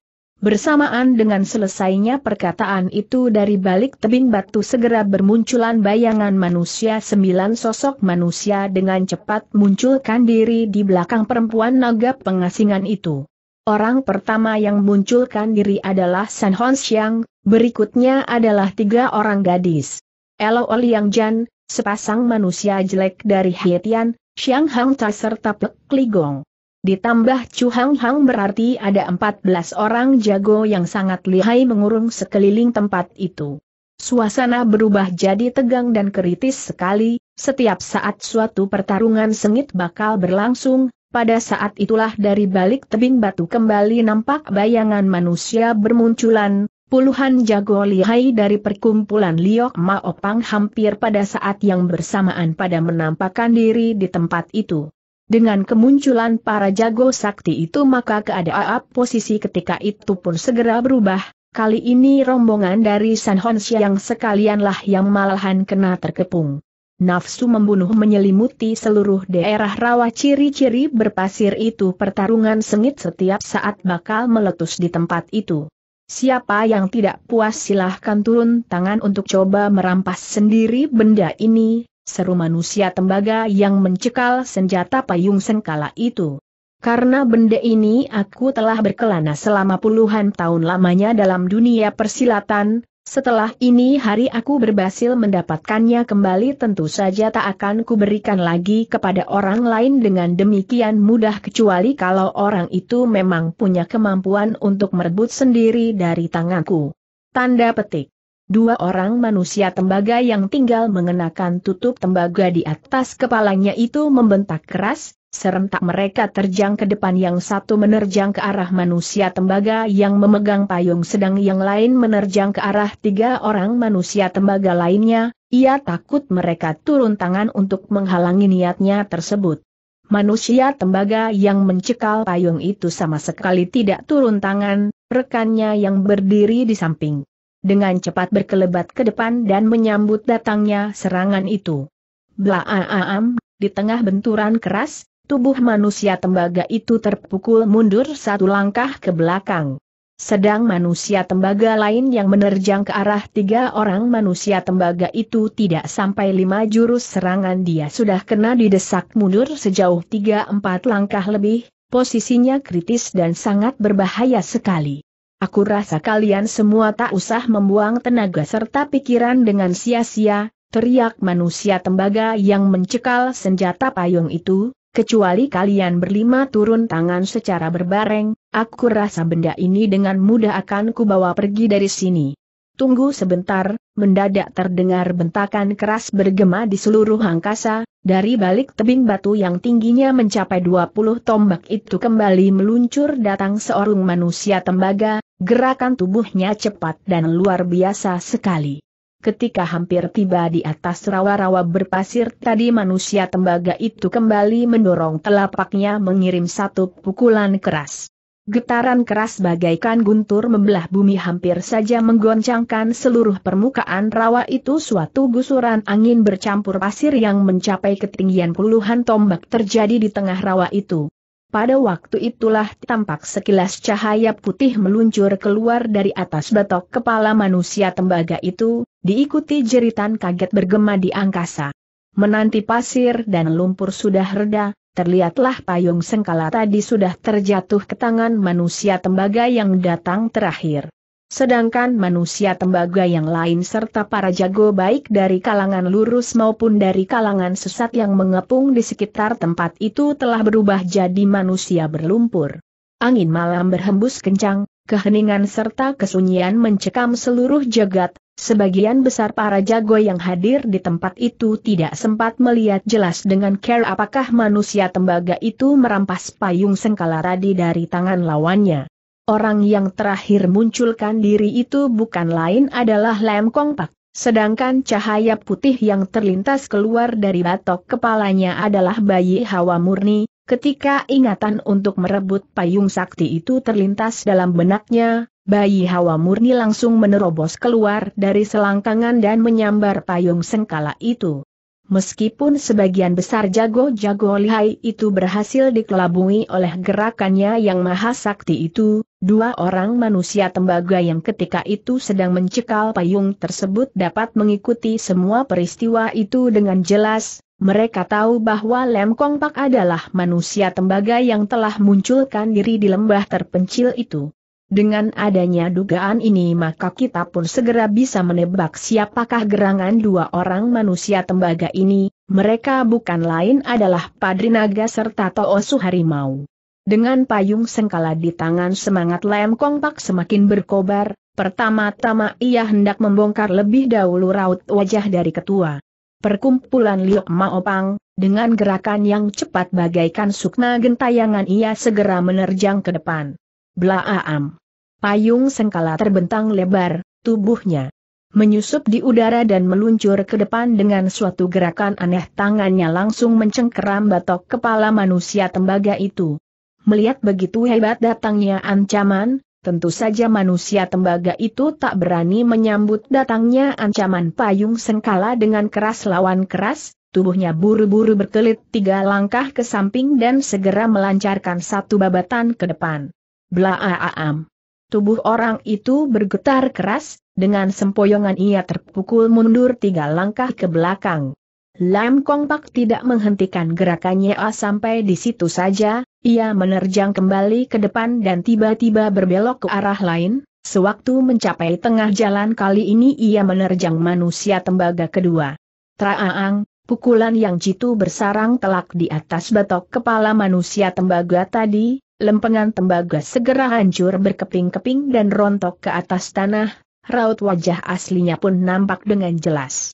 Bersamaan dengan selesainya perkataan itu dari balik tebing batu segera bermunculan bayangan manusia sembilan sosok manusia dengan cepat munculkan diri di belakang perempuan naga pengasingan itu. Orang pertama yang munculkan diri adalah San Hon Xiang, berikutnya adalah tiga orang gadis. Elo Liang Jan, sepasang manusia jelek dari Hietian, Xiang Hang Ta serta Pek Ligong. Ditambah Chu Hang Hang berarti ada 14 orang jago yang sangat lihai mengurung sekeliling tempat itu. Suasana berubah jadi tegang dan kritis sekali, setiap saat suatu pertarungan sengit bakal berlangsung, pada saat itulah dari balik tebing batu kembali nampak bayangan manusia bermunculan, puluhan jago lihai dari perkumpulan Liok Maopang hampir pada saat yang bersamaan pada menampakkan diri di tempat itu. Dengan kemunculan para jago sakti itu maka keadaan posisi ketika itu pun segera berubah, kali ini rombongan dari San Hons yang sekalianlah yang malahan kena terkepung. Nafsu membunuh menyelimuti seluruh daerah rawa ciri-ciri berpasir itu pertarungan sengit setiap saat bakal meletus di tempat itu. Siapa yang tidak puas silahkan turun tangan untuk coba merampas sendiri benda ini, seru manusia tembaga yang mencekal senjata payung sengkala itu. Karena benda ini aku telah berkelana selama puluhan tahun lamanya dalam dunia persilatan, setelah ini hari aku berhasil mendapatkannya kembali tentu saja tak akan kuberikan lagi kepada orang lain dengan demikian mudah kecuali kalau orang itu memang punya kemampuan untuk merebut sendiri dari tanganku. Tanda petik. Dua orang manusia tembaga yang tinggal mengenakan tutup tembaga di atas kepalanya itu membentak keras, serentak mereka terjang ke depan yang satu menerjang ke arah manusia tembaga yang memegang payung sedang yang lain menerjang ke arah tiga orang manusia tembaga lainnya, ia takut mereka turun tangan untuk menghalangi niatnya tersebut. Manusia tembaga yang mencekal payung itu sama sekali tidak turun tangan, rekannya yang berdiri di samping dengan cepat berkelebat ke depan dan menyambut datangnya serangan itu. Blaaam, di tengah benturan keras, tubuh manusia tembaga itu terpukul mundur satu langkah ke belakang. Sedang manusia tembaga lain yang menerjang ke arah tiga orang manusia tembaga itu tidak sampai lima jurus serangan dia sudah kena didesak mundur sejauh tiga empat langkah lebih, posisinya kritis dan sangat berbahaya sekali. Aku rasa kalian semua tak usah membuang tenaga serta pikiran dengan sia-sia, teriak manusia tembaga yang mencekal senjata payung itu, kecuali kalian berlima turun tangan secara berbareng, aku rasa benda ini dengan mudah akan kubawa pergi dari sini. Tunggu sebentar, mendadak terdengar bentakan keras bergema di seluruh angkasa, dari balik tebing batu yang tingginya mencapai 20 tombak itu kembali meluncur datang seorang manusia tembaga, gerakan tubuhnya cepat dan luar biasa sekali. Ketika hampir tiba di atas rawa-rawa berpasir tadi manusia tembaga itu kembali mendorong telapaknya mengirim satu pukulan keras. Getaran keras bagaikan guntur membelah bumi hampir saja menggoncangkan seluruh permukaan rawa itu suatu gusuran angin bercampur pasir yang mencapai ketinggian puluhan tombak terjadi di tengah rawa itu. Pada waktu itulah tampak sekilas cahaya putih meluncur keluar dari atas batok kepala manusia tembaga itu, diikuti jeritan kaget bergema di angkasa. Menanti pasir dan lumpur sudah reda, terlihatlah payung sengkala tadi sudah terjatuh ke tangan manusia tembaga yang datang terakhir. Sedangkan manusia tembaga yang lain serta para jago baik dari kalangan lurus maupun dari kalangan sesat yang mengepung di sekitar tempat itu telah berubah jadi manusia berlumpur. Angin malam berhembus kencang, keheningan serta kesunyian mencekam seluruh jagat, Sebagian besar para jago yang hadir di tempat itu tidak sempat melihat jelas dengan care apakah manusia tembaga itu merampas payung sengkala radi dari tangan lawannya. Orang yang terakhir munculkan diri itu bukan lain adalah Lem Kong Pak, sedangkan cahaya putih yang terlintas keluar dari batok kepalanya adalah bayi hawa murni, ketika ingatan untuk merebut payung sakti itu terlintas dalam benaknya, Bayi hawa murni langsung menerobos keluar dari selangkangan dan menyambar payung sengkala itu. Meskipun sebagian besar jago-jago lihai itu berhasil dikelabui oleh gerakannya yang maha sakti itu, dua orang manusia tembaga yang ketika itu sedang mencekal payung tersebut dapat mengikuti semua peristiwa itu dengan jelas, mereka tahu bahwa Lem Kong Pak adalah manusia tembaga yang telah munculkan diri di lembah terpencil itu. Dengan adanya dugaan ini maka kita pun segera bisa menebak siapakah gerangan dua orang manusia tembaga ini, mereka bukan lain adalah Padrinaga serta Toosu Harimau. Dengan payung sengkala di tangan semangat Lem Kongpak semakin berkobar, pertama-tama ia hendak membongkar lebih dahulu raut wajah dari ketua. Perkumpulan Liok Maopang, dengan gerakan yang cepat bagaikan sukna gentayangan ia segera menerjang ke depan. Blaaam. Payung sengkala terbentang lebar, tubuhnya menyusup di udara dan meluncur ke depan dengan suatu gerakan aneh tangannya langsung mencengkeram batok kepala manusia tembaga itu. Melihat begitu hebat datangnya ancaman, tentu saja manusia tembaga itu tak berani menyambut datangnya ancaman payung sengkala dengan keras lawan keras, tubuhnya buru-buru berkelit tiga langkah ke samping dan segera melancarkan satu babatan ke depan. Blaaam. Tubuh orang itu bergetar keras, dengan sempoyongan ia terpukul mundur tiga langkah ke belakang. Lam Kong Pak tidak menghentikan gerakannya ah, sampai di situ saja, ia menerjang kembali ke depan dan tiba-tiba berbelok ke arah lain, sewaktu mencapai tengah jalan kali ini ia menerjang manusia tembaga kedua. Traaang, pukulan yang jitu bersarang telak di atas batok kepala manusia tembaga tadi, lempengan tembaga segera hancur berkeping-keping dan rontok ke atas tanah, raut wajah aslinya pun nampak dengan jelas.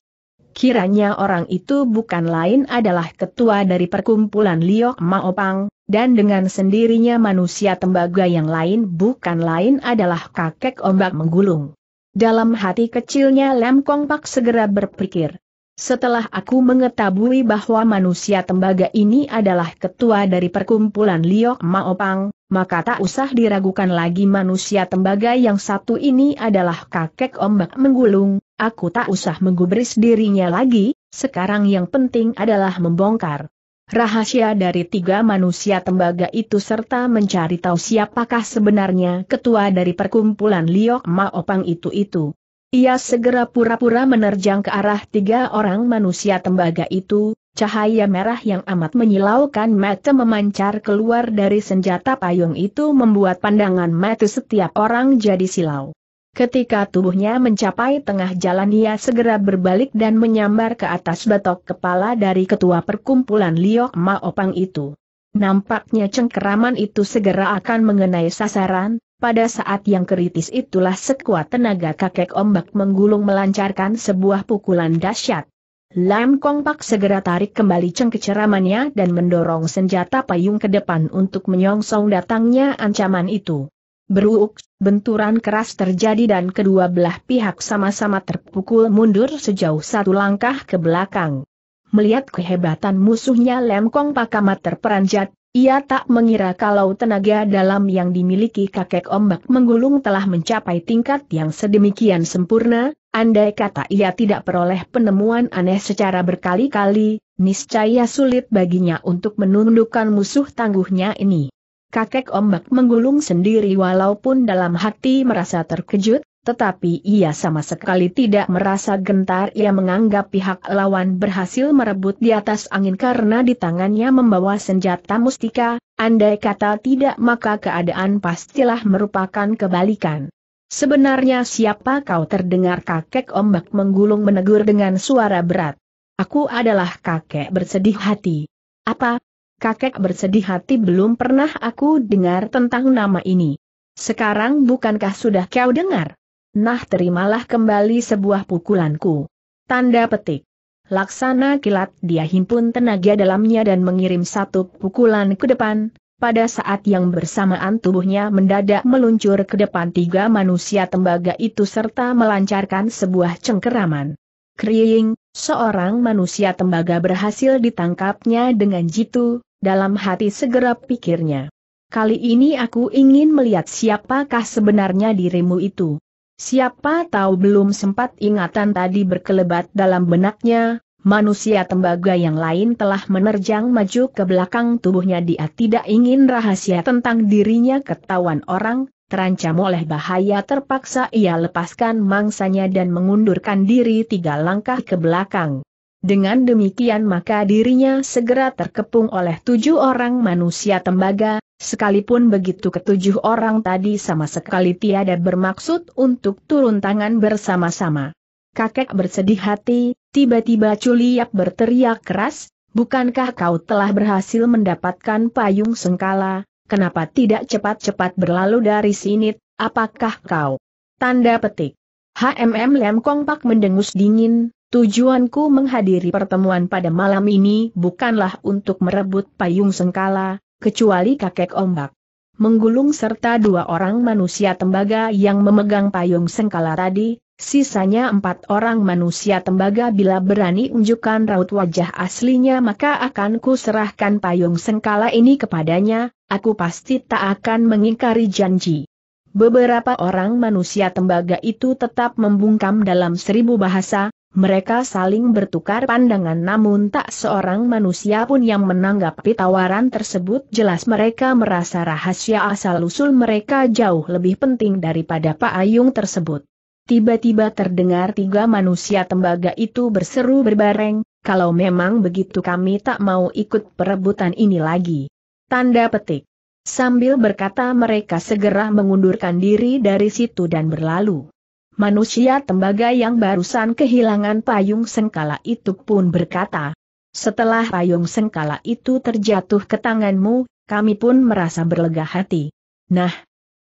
Kiranya orang itu bukan lain adalah ketua dari perkumpulan Liok Maopang, dan dengan sendirinya manusia tembaga yang lain bukan lain adalah kakek ombak menggulung. Dalam hati kecilnya Lem Kong Pak segera berpikir, setelah aku mengetahui bahwa manusia tembaga ini adalah ketua dari perkumpulan Liok Maopang, maka tak usah diragukan lagi manusia tembaga yang satu ini adalah kakek ombak menggulung, aku tak usah menggubris dirinya lagi, sekarang yang penting adalah membongkar rahasia dari tiga manusia tembaga itu serta mencari tahu siapakah sebenarnya ketua dari perkumpulan Liok Maopang itu itu. Ia segera pura-pura menerjang ke arah tiga orang manusia tembaga itu, cahaya merah yang amat menyilaukan mata memancar keluar dari senjata payung itu membuat pandangan mata setiap orang jadi silau. Ketika tubuhnya mencapai tengah jalan ia segera berbalik dan menyambar ke atas batok kepala dari ketua perkumpulan Liok Maopang itu. Nampaknya cengkeraman itu segera akan mengenai sasaran, pada saat yang kritis itulah sekuat tenaga kakek ombak menggulung melancarkan sebuah pukulan dahsyat. Lam Kong Pak segera tarik kembali cengkeceramannya dan mendorong senjata payung ke depan untuk menyongsong datangnya ancaman itu. Beruuk, benturan keras terjadi dan kedua belah pihak sama-sama terpukul mundur sejauh satu langkah ke belakang. Melihat kehebatan musuhnya Lam Kong Pak amat terperanjat, ia tak mengira kalau tenaga dalam yang dimiliki kakek ombak menggulung telah mencapai tingkat yang sedemikian sempurna, andai kata ia tidak peroleh penemuan aneh secara berkali-kali, niscaya sulit baginya untuk menundukkan musuh tangguhnya ini. Kakek ombak menggulung sendiri walaupun dalam hati merasa terkejut, tetapi ia sama sekali tidak merasa gentar ia menganggap pihak lawan berhasil merebut di atas angin karena di tangannya membawa senjata mustika, andai kata tidak maka keadaan pastilah merupakan kebalikan. Sebenarnya siapa kau terdengar kakek ombak menggulung menegur dengan suara berat. Aku adalah kakek bersedih hati. Apa? Kakek bersedih hati belum pernah aku dengar tentang nama ini. Sekarang bukankah sudah kau dengar? Nah terimalah kembali sebuah pukulanku. Tanda petik. Laksana kilat dia himpun tenaga dalamnya dan mengirim satu pukulan ke depan, pada saat yang bersamaan tubuhnya mendadak meluncur ke depan tiga manusia tembaga itu serta melancarkan sebuah cengkeraman. Kriying, seorang manusia tembaga berhasil ditangkapnya dengan jitu, dalam hati segera pikirnya. Kali ini aku ingin melihat siapakah sebenarnya dirimu itu. Siapa tahu belum sempat ingatan tadi berkelebat dalam benaknya, manusia tembaga yang lain telah menerjang maju ke belakang tubuhnya dia tidak ingin rahasia tentang dirinya ketahuan orang, terancam oleh bahaya terpaksa ia lepaskan mangsanya dan mengundurkan diri tiga langkah ke belakang. Dengan demikian maka dirinya segera terkepung oleh tujuh orang manusia tembaga, sekalipun begitu ketujuh orang tadi sama sekali tiada bermaksud untuk turun tangan bersama-sama. Kakek bersedih hati, tiba-tiba Culiap berteriak keras, bukankah kau telah berhasil mendapatkan payung sengkala, kenapa tidak cepat-cepat berlalu dari sini, apakah kau? Tanda petik. HMM Lemkong Pak mendengus dingin, Tujuanku menghadiri pertemuan pada malam ini bukanlah untuk merebut payung sengkala, kecuali kakek ombak. Menggulung serta dua orang manusia tembaga yang memegang payung sengkala tadi, sisanya empat orang manusia tembaga bila berani unjukkan raut wajah aslinya maka akan ku serahkan payung sengkala ini kepadanya, aku pasti tak akan mengingkari janji. Beberapa orang manusia tembaga itu tetap membungkam dalam seribu bahasa, mereka saling bertukar pandangan namun tak seorang manusia pun yang menanggapi tawaran tersebut jelas mereka merasa rahasia asal-usul mereka jauh lebih penting daripada Pak Ayung tersebut. Tiba-tiba terdengar tiga manusia tembaga itu berseru berbareng, kalau memang begitu kami tak mau ikut perebutan ini lagi. Tanda petik. Sambil berkata mereka segera mengundurkan diri dari situ dan berlalu manusia tembaga yang barusan kehilangan payung sengkala itu pun berkata, setelah payung sengkala itu terjatuh ke tanganmu, kami pun merasa berlega hati. Nah,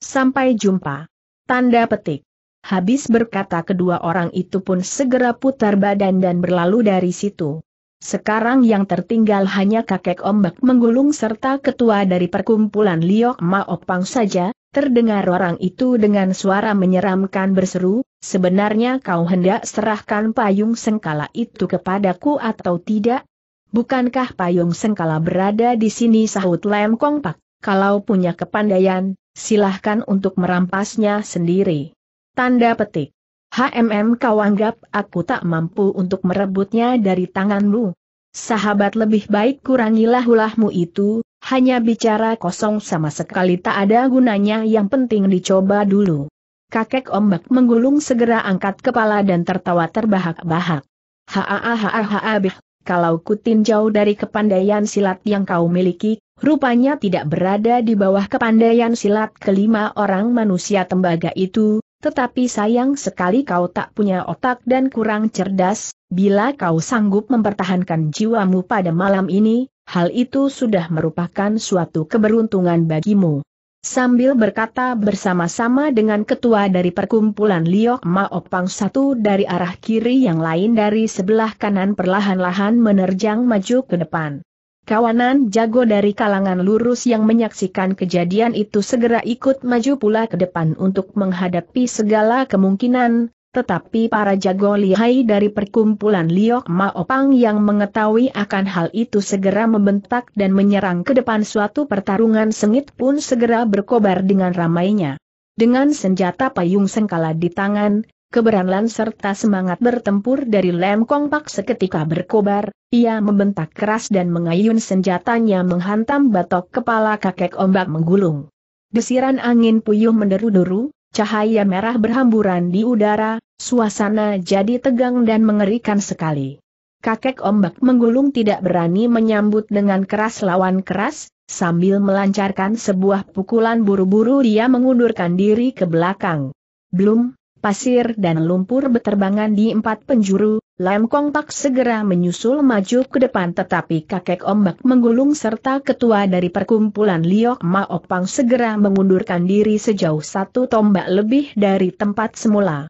sampai jumpa. Tanda petik. Habis berkata kedua orang itu pun segera putar badan dan berlalu dari situ. Sekarang yang tertinggal hanya kakek ombak menggulung serta ketua dari perkumpulan Liok Maopang saja, terdengar orang itu dengan suara menyeramkan berseru, Sebenarnya kau hendak serahkan payung sengkala itu kepadaku atau tidak? Bukankah payung sengkala berada di sini sahut Lem kongpak? Kalau punya kepandaian, silahkan untuk merampasnya sendiri. Tanda petik. HMM kau anggap aku tak mampu untuk merebutnya dari tanganmu. Sahabat lebih baik kurangilah ulahmu itu, hanya bicara kosong sama sekali tak ada gunanya yang penting dicoba dulu. Kakek ombak menggulung segera angkat kepala dan tertawa terbahak-bahak. Haahahahabih, kalau kutinjau dari kepandaian silat yang kau miliki, rupanya tidak berada di bawah kepandaian silat kelima orang manusia tembaga itu, tetapi sayang sekali kau tak punya otak dan kurang cerdas, bila kau sanggup mempertahankan jiwamu pada malam ini, hal itu sudah merupakan suatu keberuntungan bagimu sambil berkata bersama-sama dengan ketua dari perkumpulan Liok Maopang satu dari arah kiri yang lain dari sebelah kanan perlahan-lahan menerjang maju ke depan. Kawanan jago dari kalangan lurus yang menyaksikan kejadian itu segera ikut maju pula ke depan untuk menghadapi segala kemungkinan, tetapi para jago lihai dari perkumpulan Liok Maopang yang mengetahui akan hal itu segera membentak dan menyerang ke depan suatu pertarungan sengit pun segera berkobar dengan ramainya. Dengan senjata payung sengkala di tangan, keberanian serta semangat bertempur dari Lem Kong Pak seketika berkobar, ia membentak keras dan mengayun senjatanya menghantam batok kepala kakek ombak menggulung. Desiran angin puyuh menderu-deru, cahaya merah berhamburan di udara, Suasana jadi tegang dan mengerikan sekali. Kakek ombak menggulung tidak berani menyambut dengan keras lawan keras, sambil melancarkan sebuah pukulan buru-buru dia mengundurkan diri ke belakang. Belum, pasir dan lumpur beterbangan di empat penjuru, Lemkong Kong Pak segera menyusul maju ke depan tetapi kakek ombak menggulung serta ketua dari perkumpulan Liok Maopang segera mengundurkan diri sejauh satu tombak lebih dari tempat semula.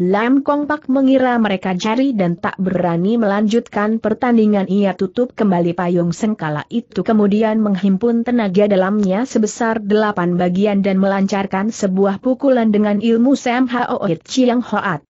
Lam Kong Pak mengira mereka jari dan tak berani melanjutkan pertandingan ia tutup kembali payung sengkala itu kemudian menghimpun tenaga dalamnya sebesar delapan bagian dan melancarkan sebuah pukulan dengan ilmu Sam Hao Chiang Hoat.